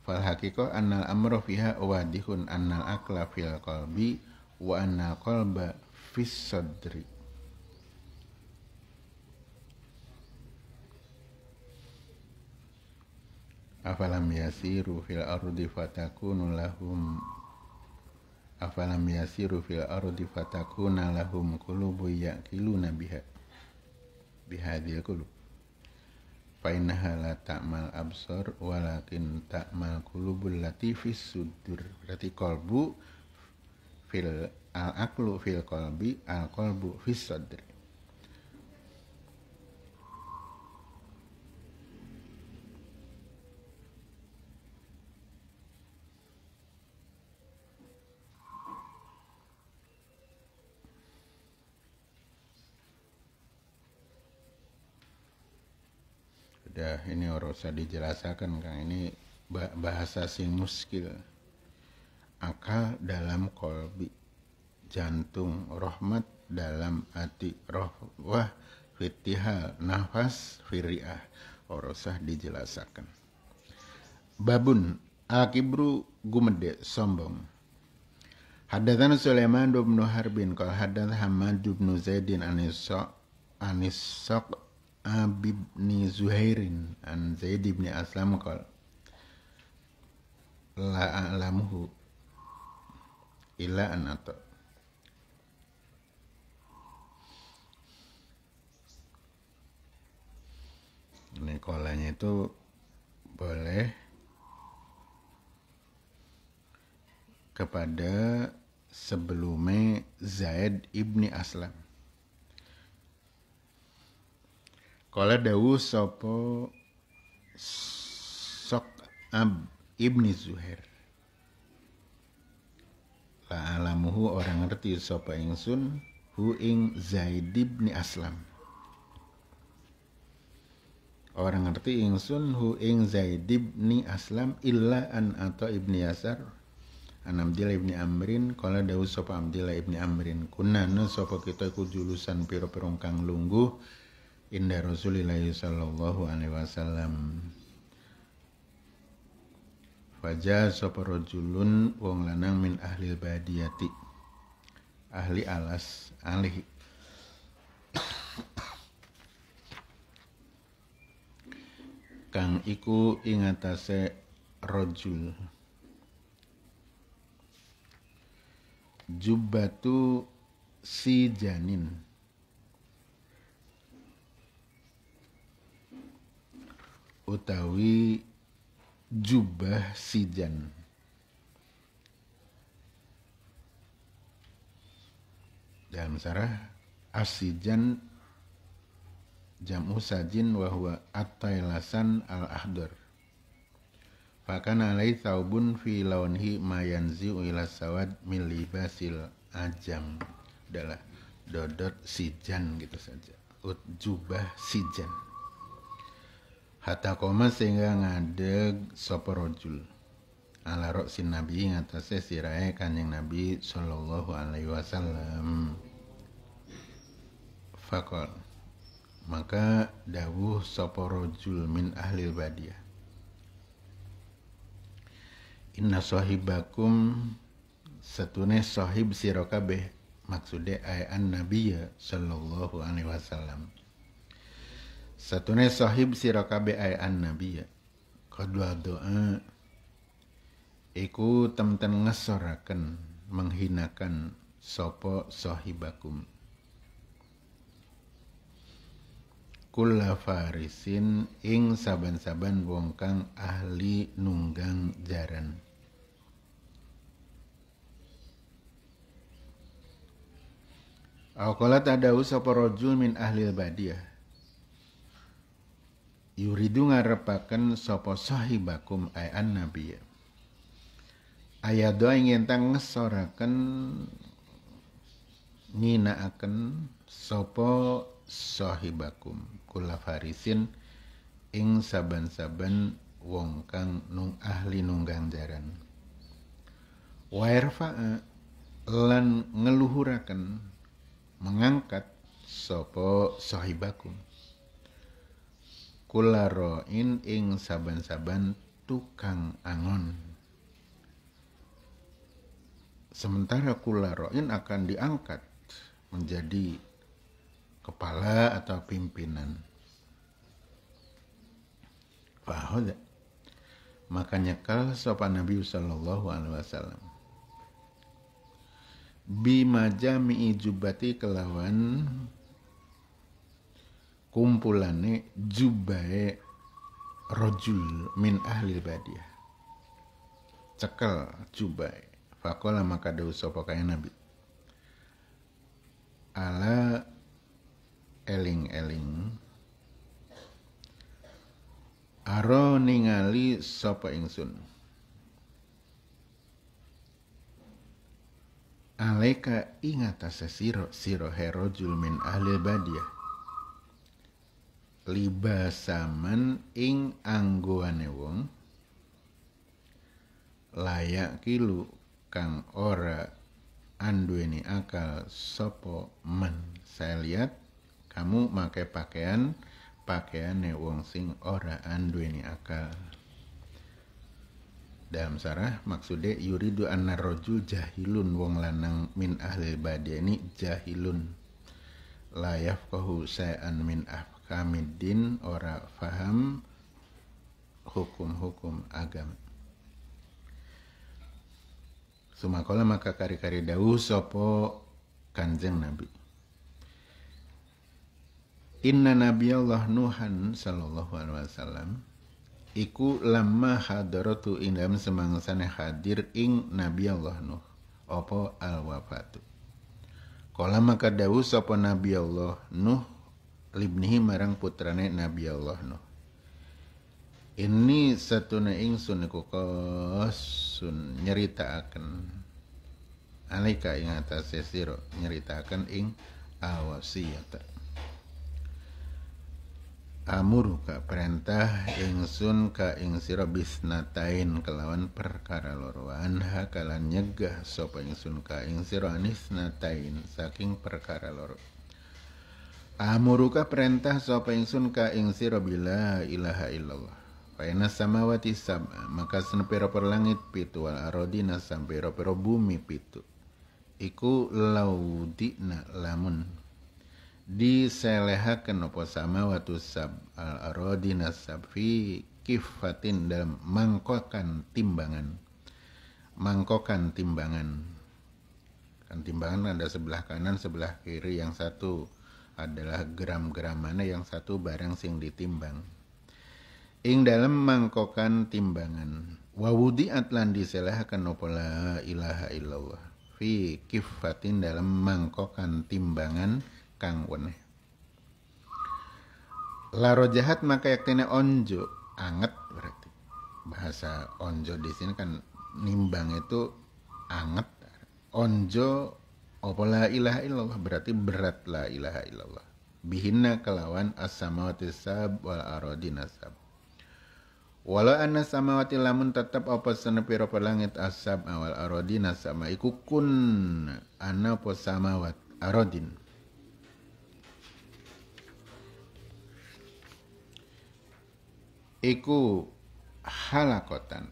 fal anna annal amra fiha wadihun annal akla fil qalbi wa anna qalba fis sadri afalam yasiru fil ardi fatakunu lahum afalam yasiru fil ardi fatakuna lahum qulubun yaqiluna biha bihadil kulub fainaha la ta'mal absar walakin ta'mal kulubul latifis sudur berarti kolbu fil al aklu fil kolbi al kolbu fis sadri ini harus dijelaskan Kang ini bahasa sing muskil akal dalam kolbi jantung rahmat dalam hati rohwah fitihal nafas firiah orosah dijelaskan. babun akibru gumedek gumede sombong Hadatan Sulaiman bin Harbin Kalau hadat Hamad bin Zaidin Anisok Anisok Abibni Zuhairin an Zaid bin Aslam kal la alamuhu ila an atau ini kolanya itu boleh kepada sebelumnya Zaid ibni Aslam Kala dawu sopo Sok Ab Ibni Zuhair. La alamuhu orang ngerti sapa ingsun hu ing Zaid ibni Aslam. Orang ngerti ingsun hu ing Zaid ibni Aslam illa an atau ibni Yasar an Abdillah ibni Amrin kala dawuh sopo Abdillah ibni Amrin kunana sopo kita ikut julusan piro pira kang lungguh Indah Rasulillah sallallahu alaihi wasallam Faja sapa wong lanang min ahli badiyati ahli alas ahli kang iku ingatase rojul Jubatu si janin utawi jubah sijan dalam sarah asijan jamu sajin wahwa atailasan al ahdur fakan alai taubun fi launhi mayanzi yanzi'u ila sawad milibasil ajam adalah dodot sijan gitu saja jubah sijan Hatta koma sehingga ngadeg sapa rajul. Ala roksin nabi ngatasé sirai kanjeng nabi sallallahu alaihi wasallam. Fakol. Maka dawuh sapa rajul min ahli badiah. Inna sahibakum satune sahib sira maksudnya maksude ay an nabiyya sallallahu alaihi wasallam Satune sahib sirakabe kabeh an nabi ya. kedua doa iku temten ngesoraken menghinakan sopo sahibakum. Kula farisin ing saban-saban wong kang ahli nunggang jaran. Aukolat ada usah rojul min ahli badiah yuridu ngarepaken sapa sahibakum ay an nabiy ayado ingin tang ngesoraken nginaaken sopo sahibakum kula farisin ing saban-saban wong kang nung ahli nunggang jaran wairfa'a lan ngeluhuraken mengangkat sopo sahibakum kularoin ing saban-saban tukang angon sementara kularoin akan diangkat menjadi kepala atau pimpinan Fahod, makanya kal sopan Nabi Sallallahu Alaihi Wasallam bima jami'i jubati kelawan kumpulane jubae rojul min ahli badiah cekel jubae fakola maka dewa sapa kaya nabi ala eling-eling aro ningali sapa ingsun aleka ingatase siro siro herojul min ahli badiah libasaman ing angguane wong layak kilu kang ora andueni akal sopo men. saya lihat kamu make pakaian ne wong sing ora andueni akal dalam sarah maksudnya yuridu anna roju jahilun wong lanang min ahli badeni jahilun layaf kohu sayan min ahli kami din ora faham hukum-hukum agama. Sumakola maka kari-kari dawuh sopo kanjeng Nabi. Inna Nabi Allah Nuhan sallallahu alaihi wasallam iku lama hadaratu indam semangsane hadir ing Nabi Allah Nuh opo al wafatu. Kala maka dawuh sopo Nabi Allah Nuh libnihi marang putrane Nabi Allah Nuh. Ini satu na ingsun iku kosun nyerita akan alika ing sesiro nyerita akan ing awasiyata. Amur ka perintah ingsun ka ing siro bisnatain kelawan perkara loro kala nyegah nyegah ing sun ka ing sira anisnatain saking perkara lor. Amuruka perintah sapa ingsun ka ing sira bila ilaha illallah. Paina samawati sab maka senepero per langit pitu wal arodina sampero pero bumi pitu. Iku laudina lamun diselehaken apa samawatu sab al arodina sab fi kifatin dalam mangkokan timbangan. Mangkokan timbangan. Kan timbangan ada sebelah kanan, sebelah kiri yang satu adalah gram-gram mana yang satu barang sing ditimbang. Ing dalam mangkokan timbangan. Wawudi atlan diselahkan opo ilaha illallah. Fi kifatin dalam mangkokan timbangan kang weneh. Laro jahat maka yaktine onjo anget berarti. Bahasa onjo di sini kan nimbang itu anget. Onjo Oh, apa la ilaha illallah berarti berat la ilaha illallah. Bihinna kelawan as-samawati sab wal arodi nasab. Walau anna samawati lamun tetap apa sana pelangit asab awal arodin nasab. iku kun anna apa samawat arodin. Iku halakotan.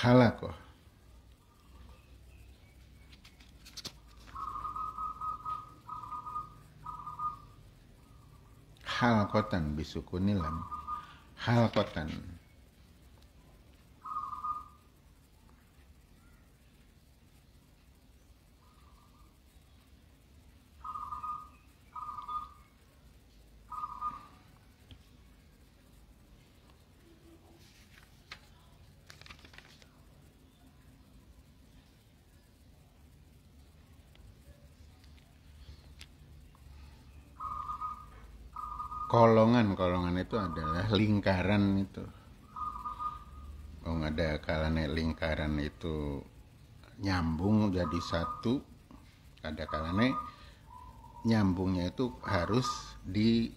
Halakoh hal kotan bisukunil hal kotan kolongan kolongan itu adalah lingkaran itu oh ada kalanya lingkaran itu nyambung jadi satu ada kalanya nyambungnya itu harus di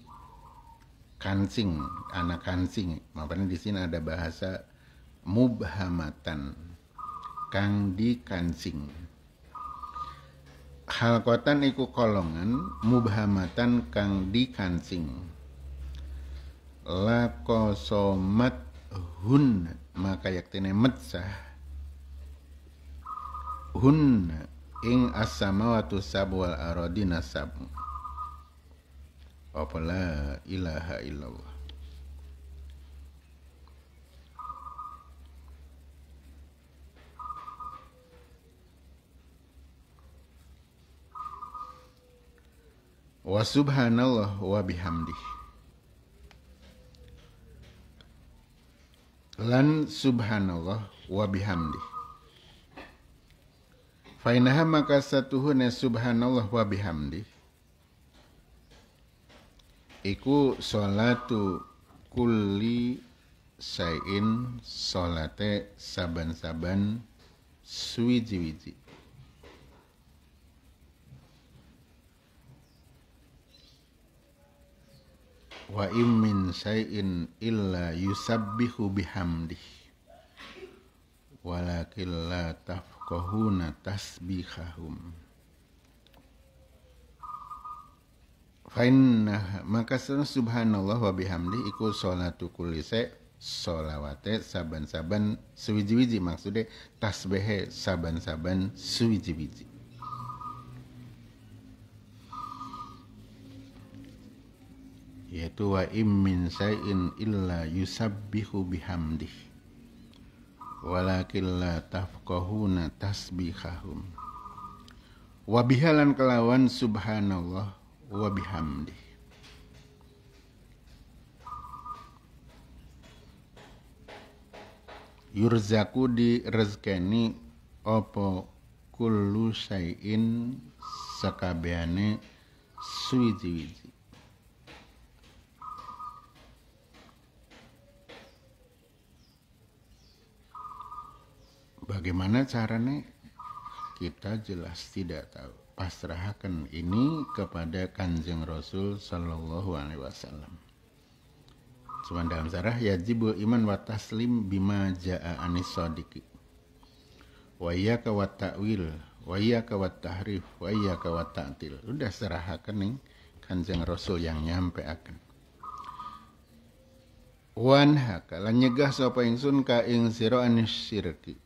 kancing anak kancing makanya di sini ada bahasa mubhamatan kang di kancing halkotan iku kolongan mubhamatan kang di kancing lakosomat hun maka yaktine sah hun ing asama watu sabu wal aradina sabu apala ilaha illallah wa subhanallah wa bihamdih. lan subhanallah wa bihamdi. inaha maka satuhuna subhanallah wa bihamdi. Iku solatu kulli sayin salate saban-saban suwiji-wiji saban-saban suwiji-wiji. wa immin syai'in illa yusabbihu bihamdih walakin la tafqahuna tasbihahum Fainna maka subhanallah wa bihamdi iku sholatu kulli solawate saban-saban suwiji-wiji maksudnya tasbehe saban-saban suwiji-wiji yaitu wa im min sayin illa yusabbihu bihamdih walakin la tafqahuna tasbihahum wa bihalan kelawan subhanallah wa bihamdih yurzaku di rezekeni opo kullu sayin sakabiane suwiji-wiji Bagaimana caranya? Kita jelas tidak tahu. pasrahkan ini kepada Kanjeng Rasul Shallallahu Alaihi Wasallam. Cuma dalam sarah yajibu iman wa taslim bima ja'a anis sadiki Wa iyyaka wa ta'wil, wa iyyaka wa tahrif, wa iyyaka wa ta'til. Udah serahkan nih Kanjeng Rasul yang nyampe akan. Wan hakala nyegah sopa ingsun ka ing siro anis syirki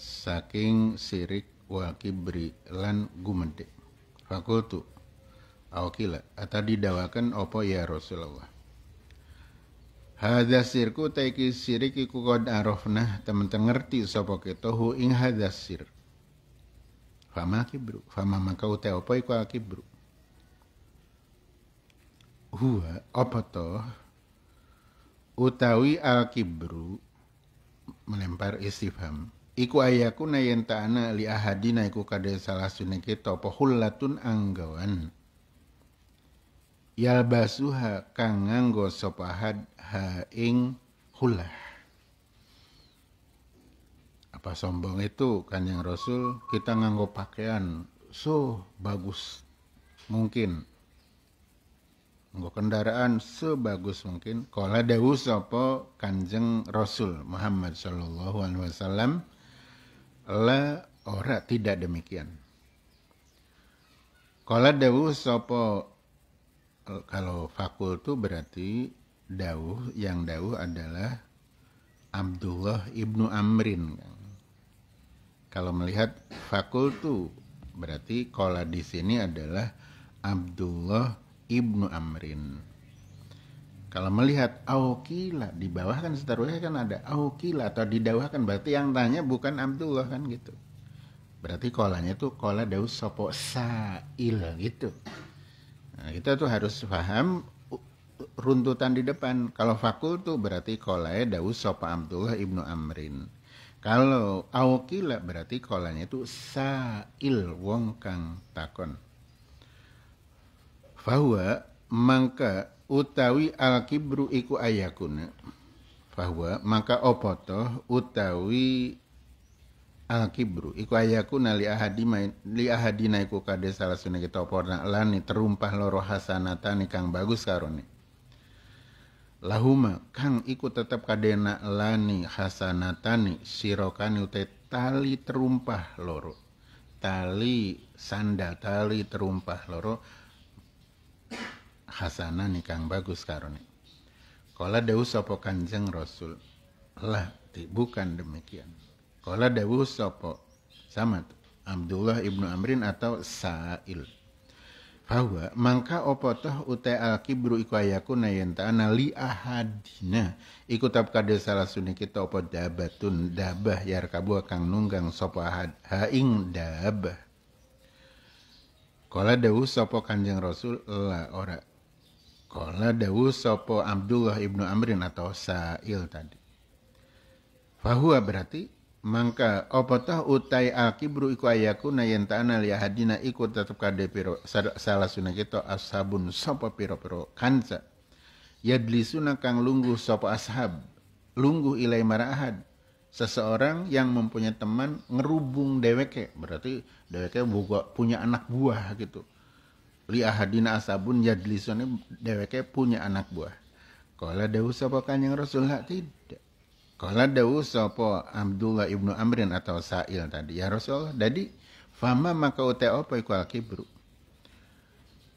saking sirik wa kibri lan gumede fakultu awkila atau didawakan opo ya Rasulullah Hadza sirku taiki sirik iku kod arofna temen teman ngerti sapa hu ing hadza sir. Fama kibru, fama maka uta opo iku kibru. Huwa apa to? Utawi al kibru melempar istifham. Iku na yen ana li na iku kada salah sune kita apa hullatun anggawan. Yalbasuha kang nganggo sapa ahad ha ing hullah. Apa sombong itu kanjeng Rasul kita nganggo pakaian so bagus mungkin nganggo kendaraan sebagus mungkin kala dewu sapa Kanjeng Rasul Muhammad sallallahu alaihi wasallam La ora tidak demikian. Eh, kalau dawuh sopo kalau fakul itu berarti dawuh yang dawuh adalah Abdullah ibnu Amrin. Kan? Kalau melihat fakul itu berarti kalau di sini adalah Abdullah ibnu Amrin. Kalau melihat aukila di bawah kan seterusnya kan ada aukila atau di bawah kan berarti yang tanya bukan Abdullah kan gitu. Berarti kolanya itu kola daus sopo sa'il gitu. Nah, kita tuh harus paham runtutan di depan. Kalau fakul tuh berarti kolanya daus sopo Abdullah ibnu Amrin. Kalau aukila berarti kolanya itu sa'il wong kang takon. Bahwa mangka utawi al kibru iku ayakuna bahwa maka opoto utawi al kibru iku ayakuna li ahadi li ahadina iku kade salah sunah kita opo lani terumpah loro hasanatani kang bagus karone lahuma kang iku tetep kadena lani hasanatani sirokani utai tali terumpah loro tali sandal tali terumpah loro hasana kang bagus karone Kala dewu sopo Kanjeng Rasul lah ti, bukan demikian Kala dewu sopo sama Abdullah ibnu Amrin atau Sa'il bahwa mangka opotoh utai al kibru iku ayakuna yentana li ahadina iku tap kade salah suni kita opo dabatun dabah yar kabu kang nunggang sopo ahad haing dabah kala dewu sopo kanjeng rasul la ora Kala dawu sopo Abdullah ibnu Amrin atau Sa'il tadi. Fahuwa berarti mangka opotah utai akibru iku ayaku na yentana liyahadina iku tetap kade piro salah suna kita ashabun sopo piro piro kansa. suna kang lungguh sopo ashab. Lungguh ilai marahad. Seseorang yang mempunyai teman ngerubung deweke. Berarti deweke buka, punya anak buah gitu li ahadina asabun yadlisone deweke punya anak buah kala dawuh sapa kanjeng rasul lah tidak kala dawuh sapa Abdullah ibnu Amrin atau Sa'il tadi ya Rasulullah tadi fama maka ute apa iku al kibru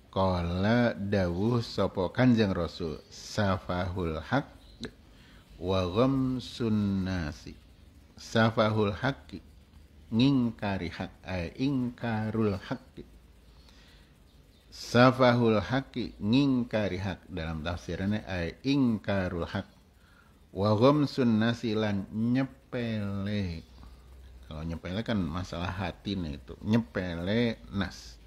kala dawuh sapa kanjeng rasul safahul hak wa ghamsun nasi safahul haqi ngingkari hak ay ingkarul hak safahul haki ngingkari hak dalam tafsirannya ay ingkarul hak, wa ghamsun nasilan nyepele kalau nyepele kan masalah hati nih itu nyepele nas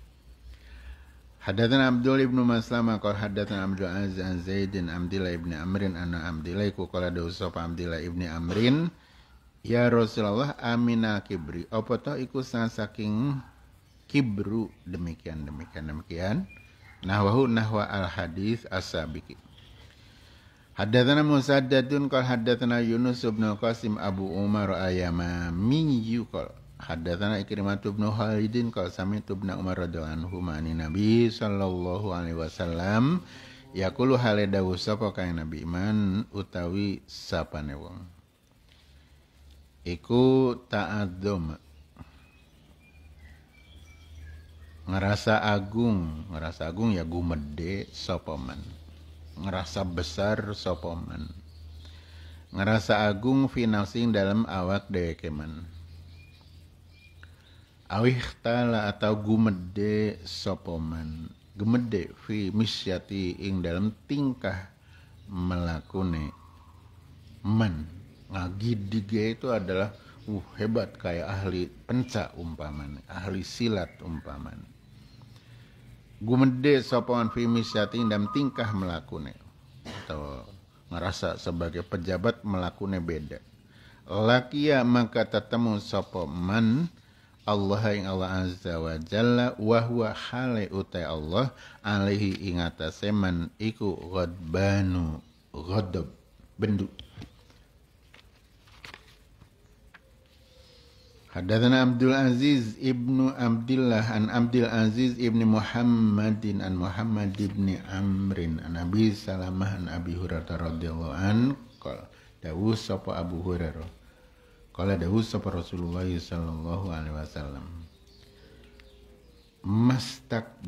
Hadatan Abdul ibnu Maslama kalau hadatan Abdul Aziz an Zaidin Abdillah ibni Amrin anna Abdillah ku qala usop Abdillah ibni Amrin ya Rasulullah amina kibri apa to iku saking kibru demikian demikian demikian nahwahu nahwa al hadis asabiki haddatana Haddatsana Musaddadun qal haddatsana Yunus bin Qasim Abu Umar min yuqal haddatsana Ikrimah bin Khalidin qal sami'tu bin Umar radhiyallahu anhu mani Nabi sallallahu alaihi wasallam yaqulu hal dawu sapa kae Nabi iman utawi sapane wong Iku ta'adzum ngerasa agung ngerasa agung ya gumede sopoman ngerasa besar sopoman ngerasa agung finansing dalam awak dheweke awih tala atau gumede sopoman gemede fi misyati ing dalam tingkah melakune ngagi dige ya itu adalah uh hebat kayak ahli pencak umpaman ahli silat umpaman gumede sopawan fi misyati dalam tingkah melakune atau ngerasa sebagai pejabat melakune beda lakia ya, maka tetemu sopo man Allah yang Allah azza wa jalla wahwa hale utai Allah alaihi ingatase man iku ghadbanu ghadab bendu Hadatsana Abdul Aziz ibnu Abdullah an Abdul Aziz ibni Muhammadin an Muhammad ibni Amrin an Nabi Salamah an Abi Hurairah radhiyallahu an kal dawu sapa Abu Hurairah qala dawu sapa Rasulullah sallallahu alaihi wasallam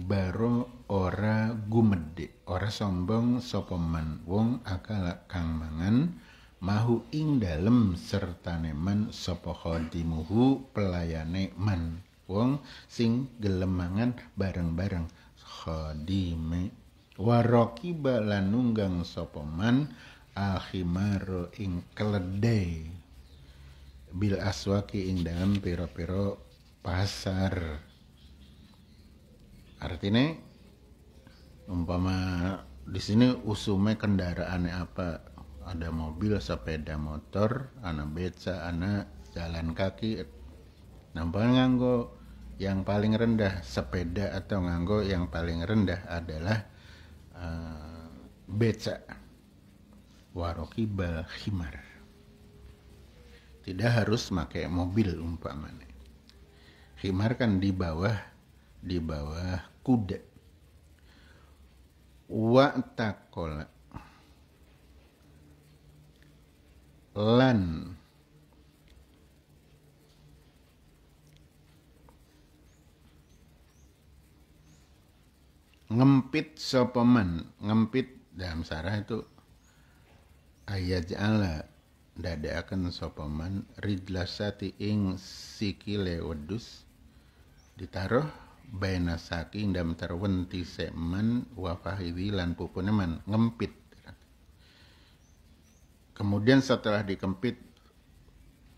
baro ora gumedhe ora sombong sapa man wong akala kang mangan mahu ing dalem serta man sapa khadimuhu pelayane man wong sing gelemangan bareng-bareng khadime waroki balan nunggang sopoman man alhimaro ing keledai bil aswaki ing dalem piro-piro pasar artinya umpama di sini usume kendaraannya apa ada mobil sepeda motor anak beca anak jalan kaki nampaknya nganggo yang paling rendah sepeda atau nganggo yang paling rendah adalah uh, beca warokibal khimar tidak harus pakai mobil umpamanya khimar kan di bawah di bawah kuda wa takolak lan ngempit sopeman ngempit dalam sarah itu ayat dada akan sopeman ridlasati ing sikile wedus ditaruh baina saking dalam terwenti seman wafahidi lan pupuneman ngempit Kemudian setelah dikempit,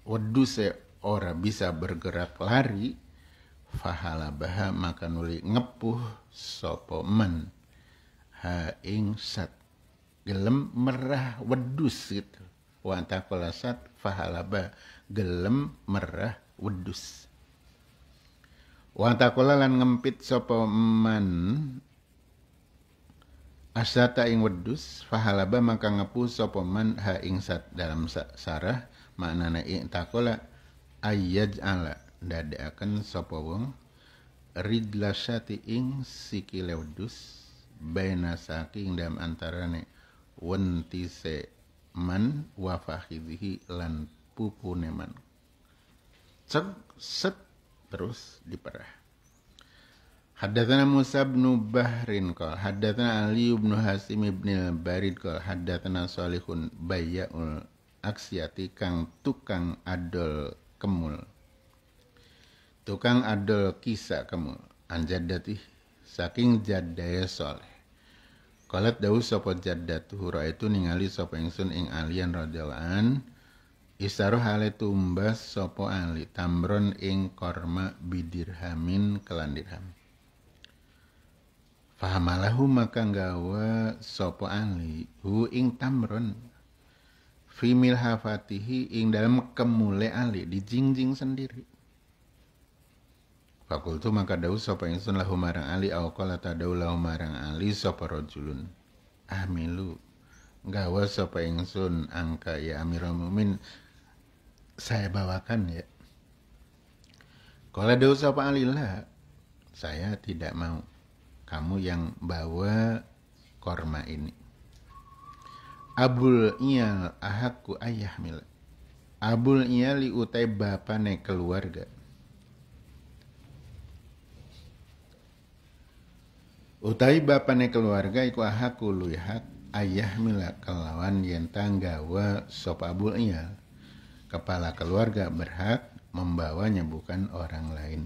weduse ora bisa bergerak lari, fahala baha maka nuli ngepuh sopo men. Ha ing sat. Gelem merah wedus gitu. wanta kolasat fahala baha. Gelem merah wedus. Wanta kolalan ngempit sopo Asata ing wedus fahalaba maka ngepu sapa man ha ing sat dalam sarah maknane takola ayaj ala dada sapa wong ridla syati ing sikile wedus baina saking dalam antarane wentise man wa lan pupune man Cek, set terus diperah حدثنا Musab بن bahrin قال حدثنا علي بن bin بن Barid قال حدثنا صالح aksiati kang tukang adol kemul tukang adol kisah kemul anjadati saking jadaya soleh Kalat dawu sapa jaddatu hura itu ningali sapa ingsun ing alian radhiyallahu Isaro hale tumbas sopo ali tambron ing korma bidirhamin kelandirhamin. Fahamalahu maka gawe sopo ali hu ing tamron fimil hafatihi ing dalam kemule ali dijingjing sendiri. Fakultu maka dau yang sun lahu marang ali au ta tadau lahu marang ali sopo rojulun. Amilu gawa yang sun angka ya amirul mumin saya bawakan ya. Qala dau sapa lah saya tidak mau kamu yang bawa korma ini. Abul iyal ahaku ayah mila. Abul iyali utai bapane keluarga. Utai bapane keluarga iku ahaku luyhak ayah mila kelawan yang tanggawa sop abul iyal. Kepala keluarga berhak membawanya bukan orang lain.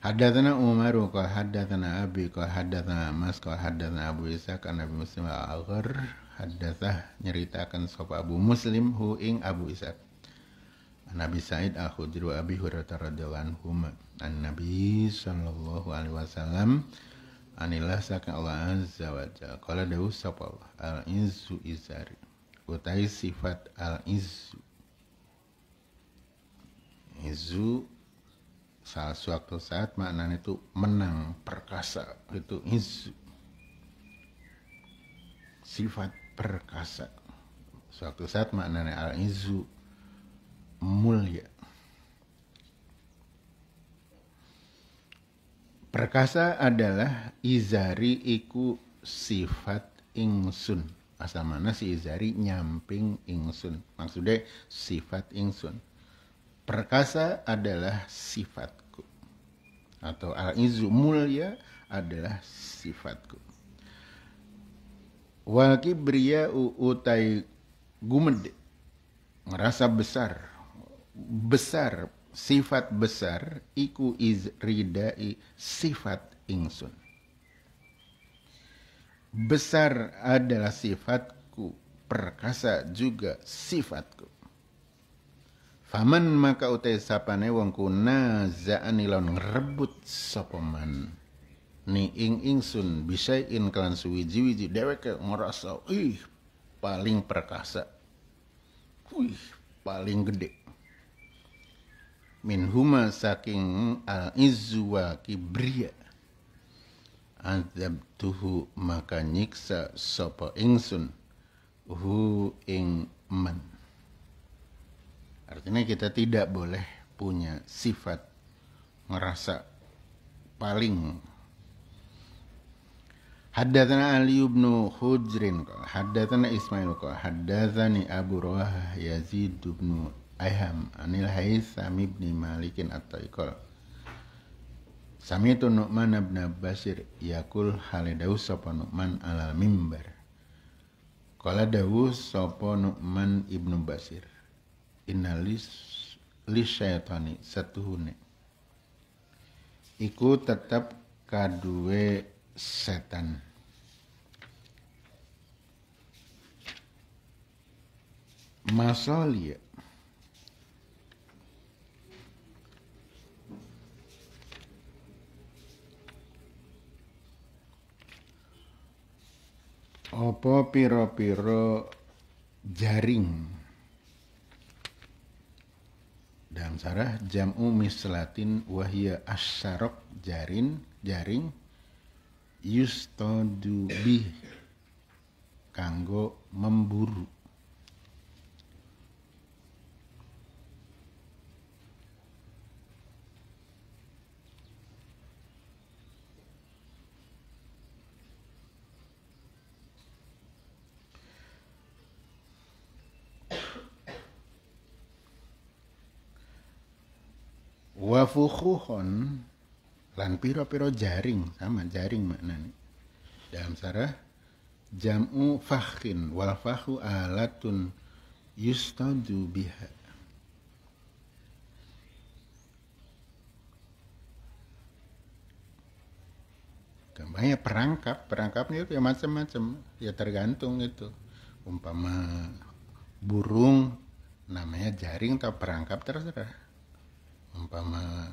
Haddatsana Umaru qala haddatsana Abi qala haddatsana Mas qala haddatsana Abu Isa, an Abi Muslim al-Aghar haddatsah nyeritakan sapa Abu Muslim hu ing Abu Isa, Nabi Sa'id al-Khudri Abi Hurairah radhiyallahu Huma an Nabi sallallahu alaihi wasallam anilah saka Allah azza wa jalla qala dawu sapa Allah al-izzu izari utai sifat al-izzu izzu saat suatu saat maknanya itu menang perkasa itu izu sifat perkasa suatu saat maknanya al izu mulia perkasa adalah izari iku sifat ingsun asal mana si izari nyamping ingsun maksudnya sifat ingsun perkasa adalah sifat atau al-izzu mulia adalah sifatku. Wal kibriya utai gumed merasa besar besar sifat besar iku iz ridai sifat ingsun besar adalah sifatku perkasa juga sifatku Faman maka utai sapane wong kuna zaan ilon ngerebut sopoman. Ni ing ingsun bisa in kelan suwiji-wiji deweke ngerasa ih paling perkasa. Wih paling gede. Min huma saking al izwa kibriya. Azab tuhu maka nyiksa sopo ingsun. Hu ing man Artinya kita tidak boleh punya sifat merasa paling. Haddatsana Ali ibn Hujrin haddatsana Ismail qala Abu Rawah Yazid ibn Ayham anil Haytham bin Malikin at-Taiqal Samitu Nu'man ibn Basir yakul halidaus sopo Nu'man alal mimbar Kala Dawus Sopo Nu'man ibnu Basir innalis lis syaitani setuhune iku tetap kadue setan masalia opo piro-piro jaring dalam sarah jam'u mislatin wahya asyarok jarin jaring yustodubi kanggo memburu Wafu lan piro-piro jaring sama jaring nih dalam sarah jam'u fakhin wal fakhu alatun yustadu biha gambarnya perangkap perangkapnya itu ya macam-macam ya tergantung itu umpama burung namanya jaring atau perangkap terserah umpama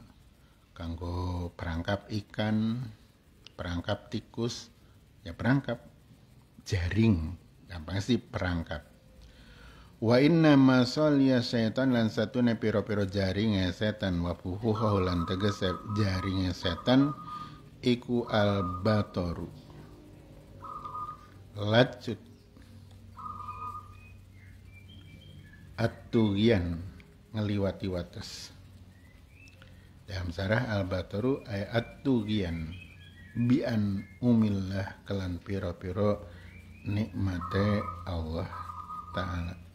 kanggo perangkap ikan perangkap tikus ya perangkap jaring gampang sih perangkap wa inna ya setan lan satu ne piro piro ya setan wa puhu lan jaring ya setan iku al batoru lacut atugian ngeliwati wates dalam sarah al-bataru ayat tugian bian umillah kelan piro-piro nikmate Allah Ta'ala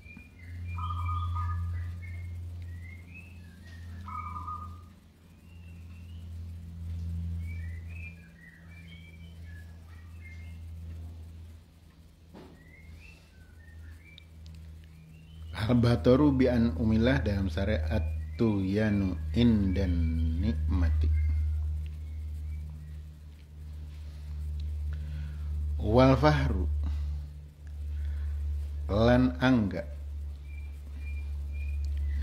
al batoru bi'an umillah dalam syariat tuyanu indan nikmati wal fahru lan angga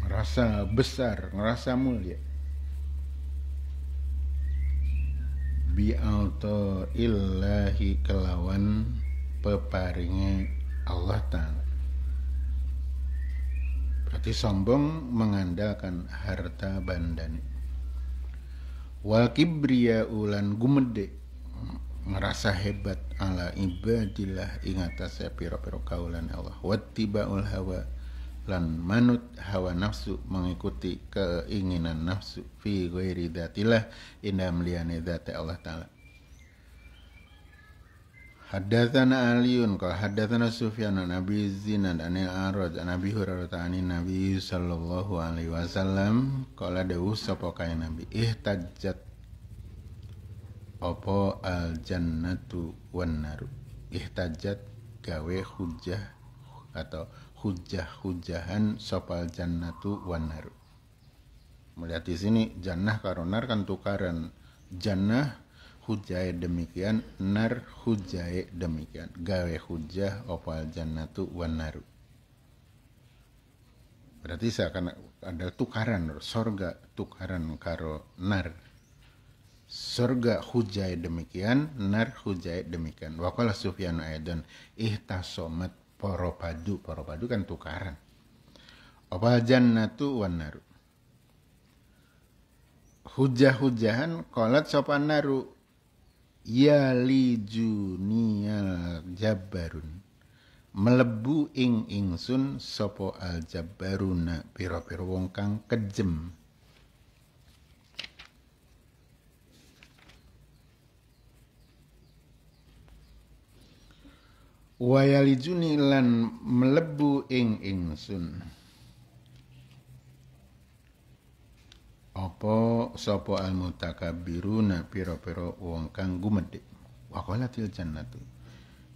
ngerasa besar ngerasa mulia bi auto illahi kelawan peparinge Allah Ta'ala Berarti sombong mengandalkan harta bandane. Wal kibriya ulan gumede ngerasa hebat ala ibadillah ingatase piro-piro kaulan Allah ul hawa lan manut hawa nafsu mengikuti keinginan nafsu fi ghairi inda mliyane meliane Allah ta'ala Hadatsana Aliun qala hadatsana Sufyan an Abi Zinad an Arad an Abi Hurairah an Nabi sallallahu alaihi wasallam qala ada sapa kae Nabi ihtajjat apa al jannatu wan naru ihtajjat gawe hujah atau hujah-hujahan sapa al jannatu wan naru melihat di sini jannah karonar kan tukaran jannah Hujai demikian nar hujai demikian gawe hujah opal jannatu wan naru berarti seakan ada tukaran sorga tukaran karo nar sorga hujai demikian nar hujai demikian wakala sufyanu aydan ihtasomat poro padu poro padu kan tukaran opal jannatu wan hujah-hujahan kolat sopan naru Ya junial jabbarun melebu ing ingsun sopo al jabbaruna pira-pira wong kang kejem wayalijuni lan melebu ing ingsun apa sapa al mutakabbiruna pira-pira wong kang gumedhe wa til jannatu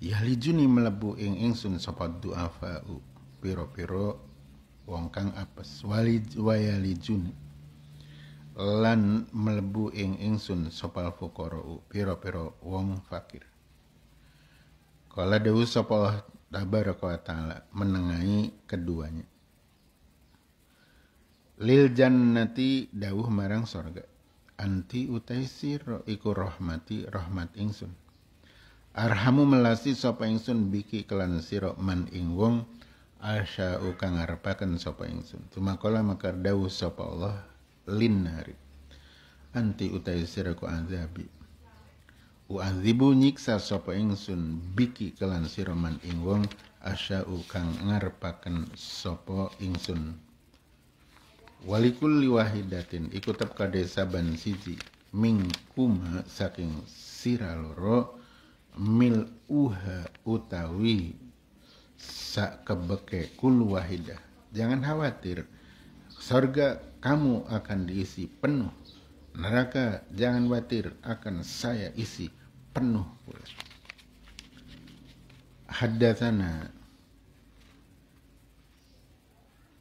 yahlijuni mlebu ing ingsun sapa du'afa'u pira-pira wong kang apes walid wayalijuni lan mlebu ing ingsun sapa u, pira-pira wong fakir Kala dewu sapa Allah tabaraka ta'ala menengahi keduanya lil jannati dawuh marang sorga anti utai sira iku rahmati rahmat ingsun arhamu melasi sapa ingsun biki kelan siro man ing wong asya uka ngarepaken sapa ingsun tumakola makar dawuh sapa Allah lin hari anti utai sira ku azabi azibu nyiksa sapa ingsun biki kelan siro man ing wong asya kang ngarepaken sapa ingsun walikul liwahidatin iku tep desa ban siji mingkuma saking sira loro mil uha utawi sak kebeke kul wahidah jangan khawatir surga kamu akan diisi penuh neraka jangan khawatir akan saya isi penuh pula haddatsana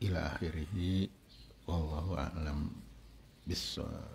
ila akhirih wallahu a'lam bissawab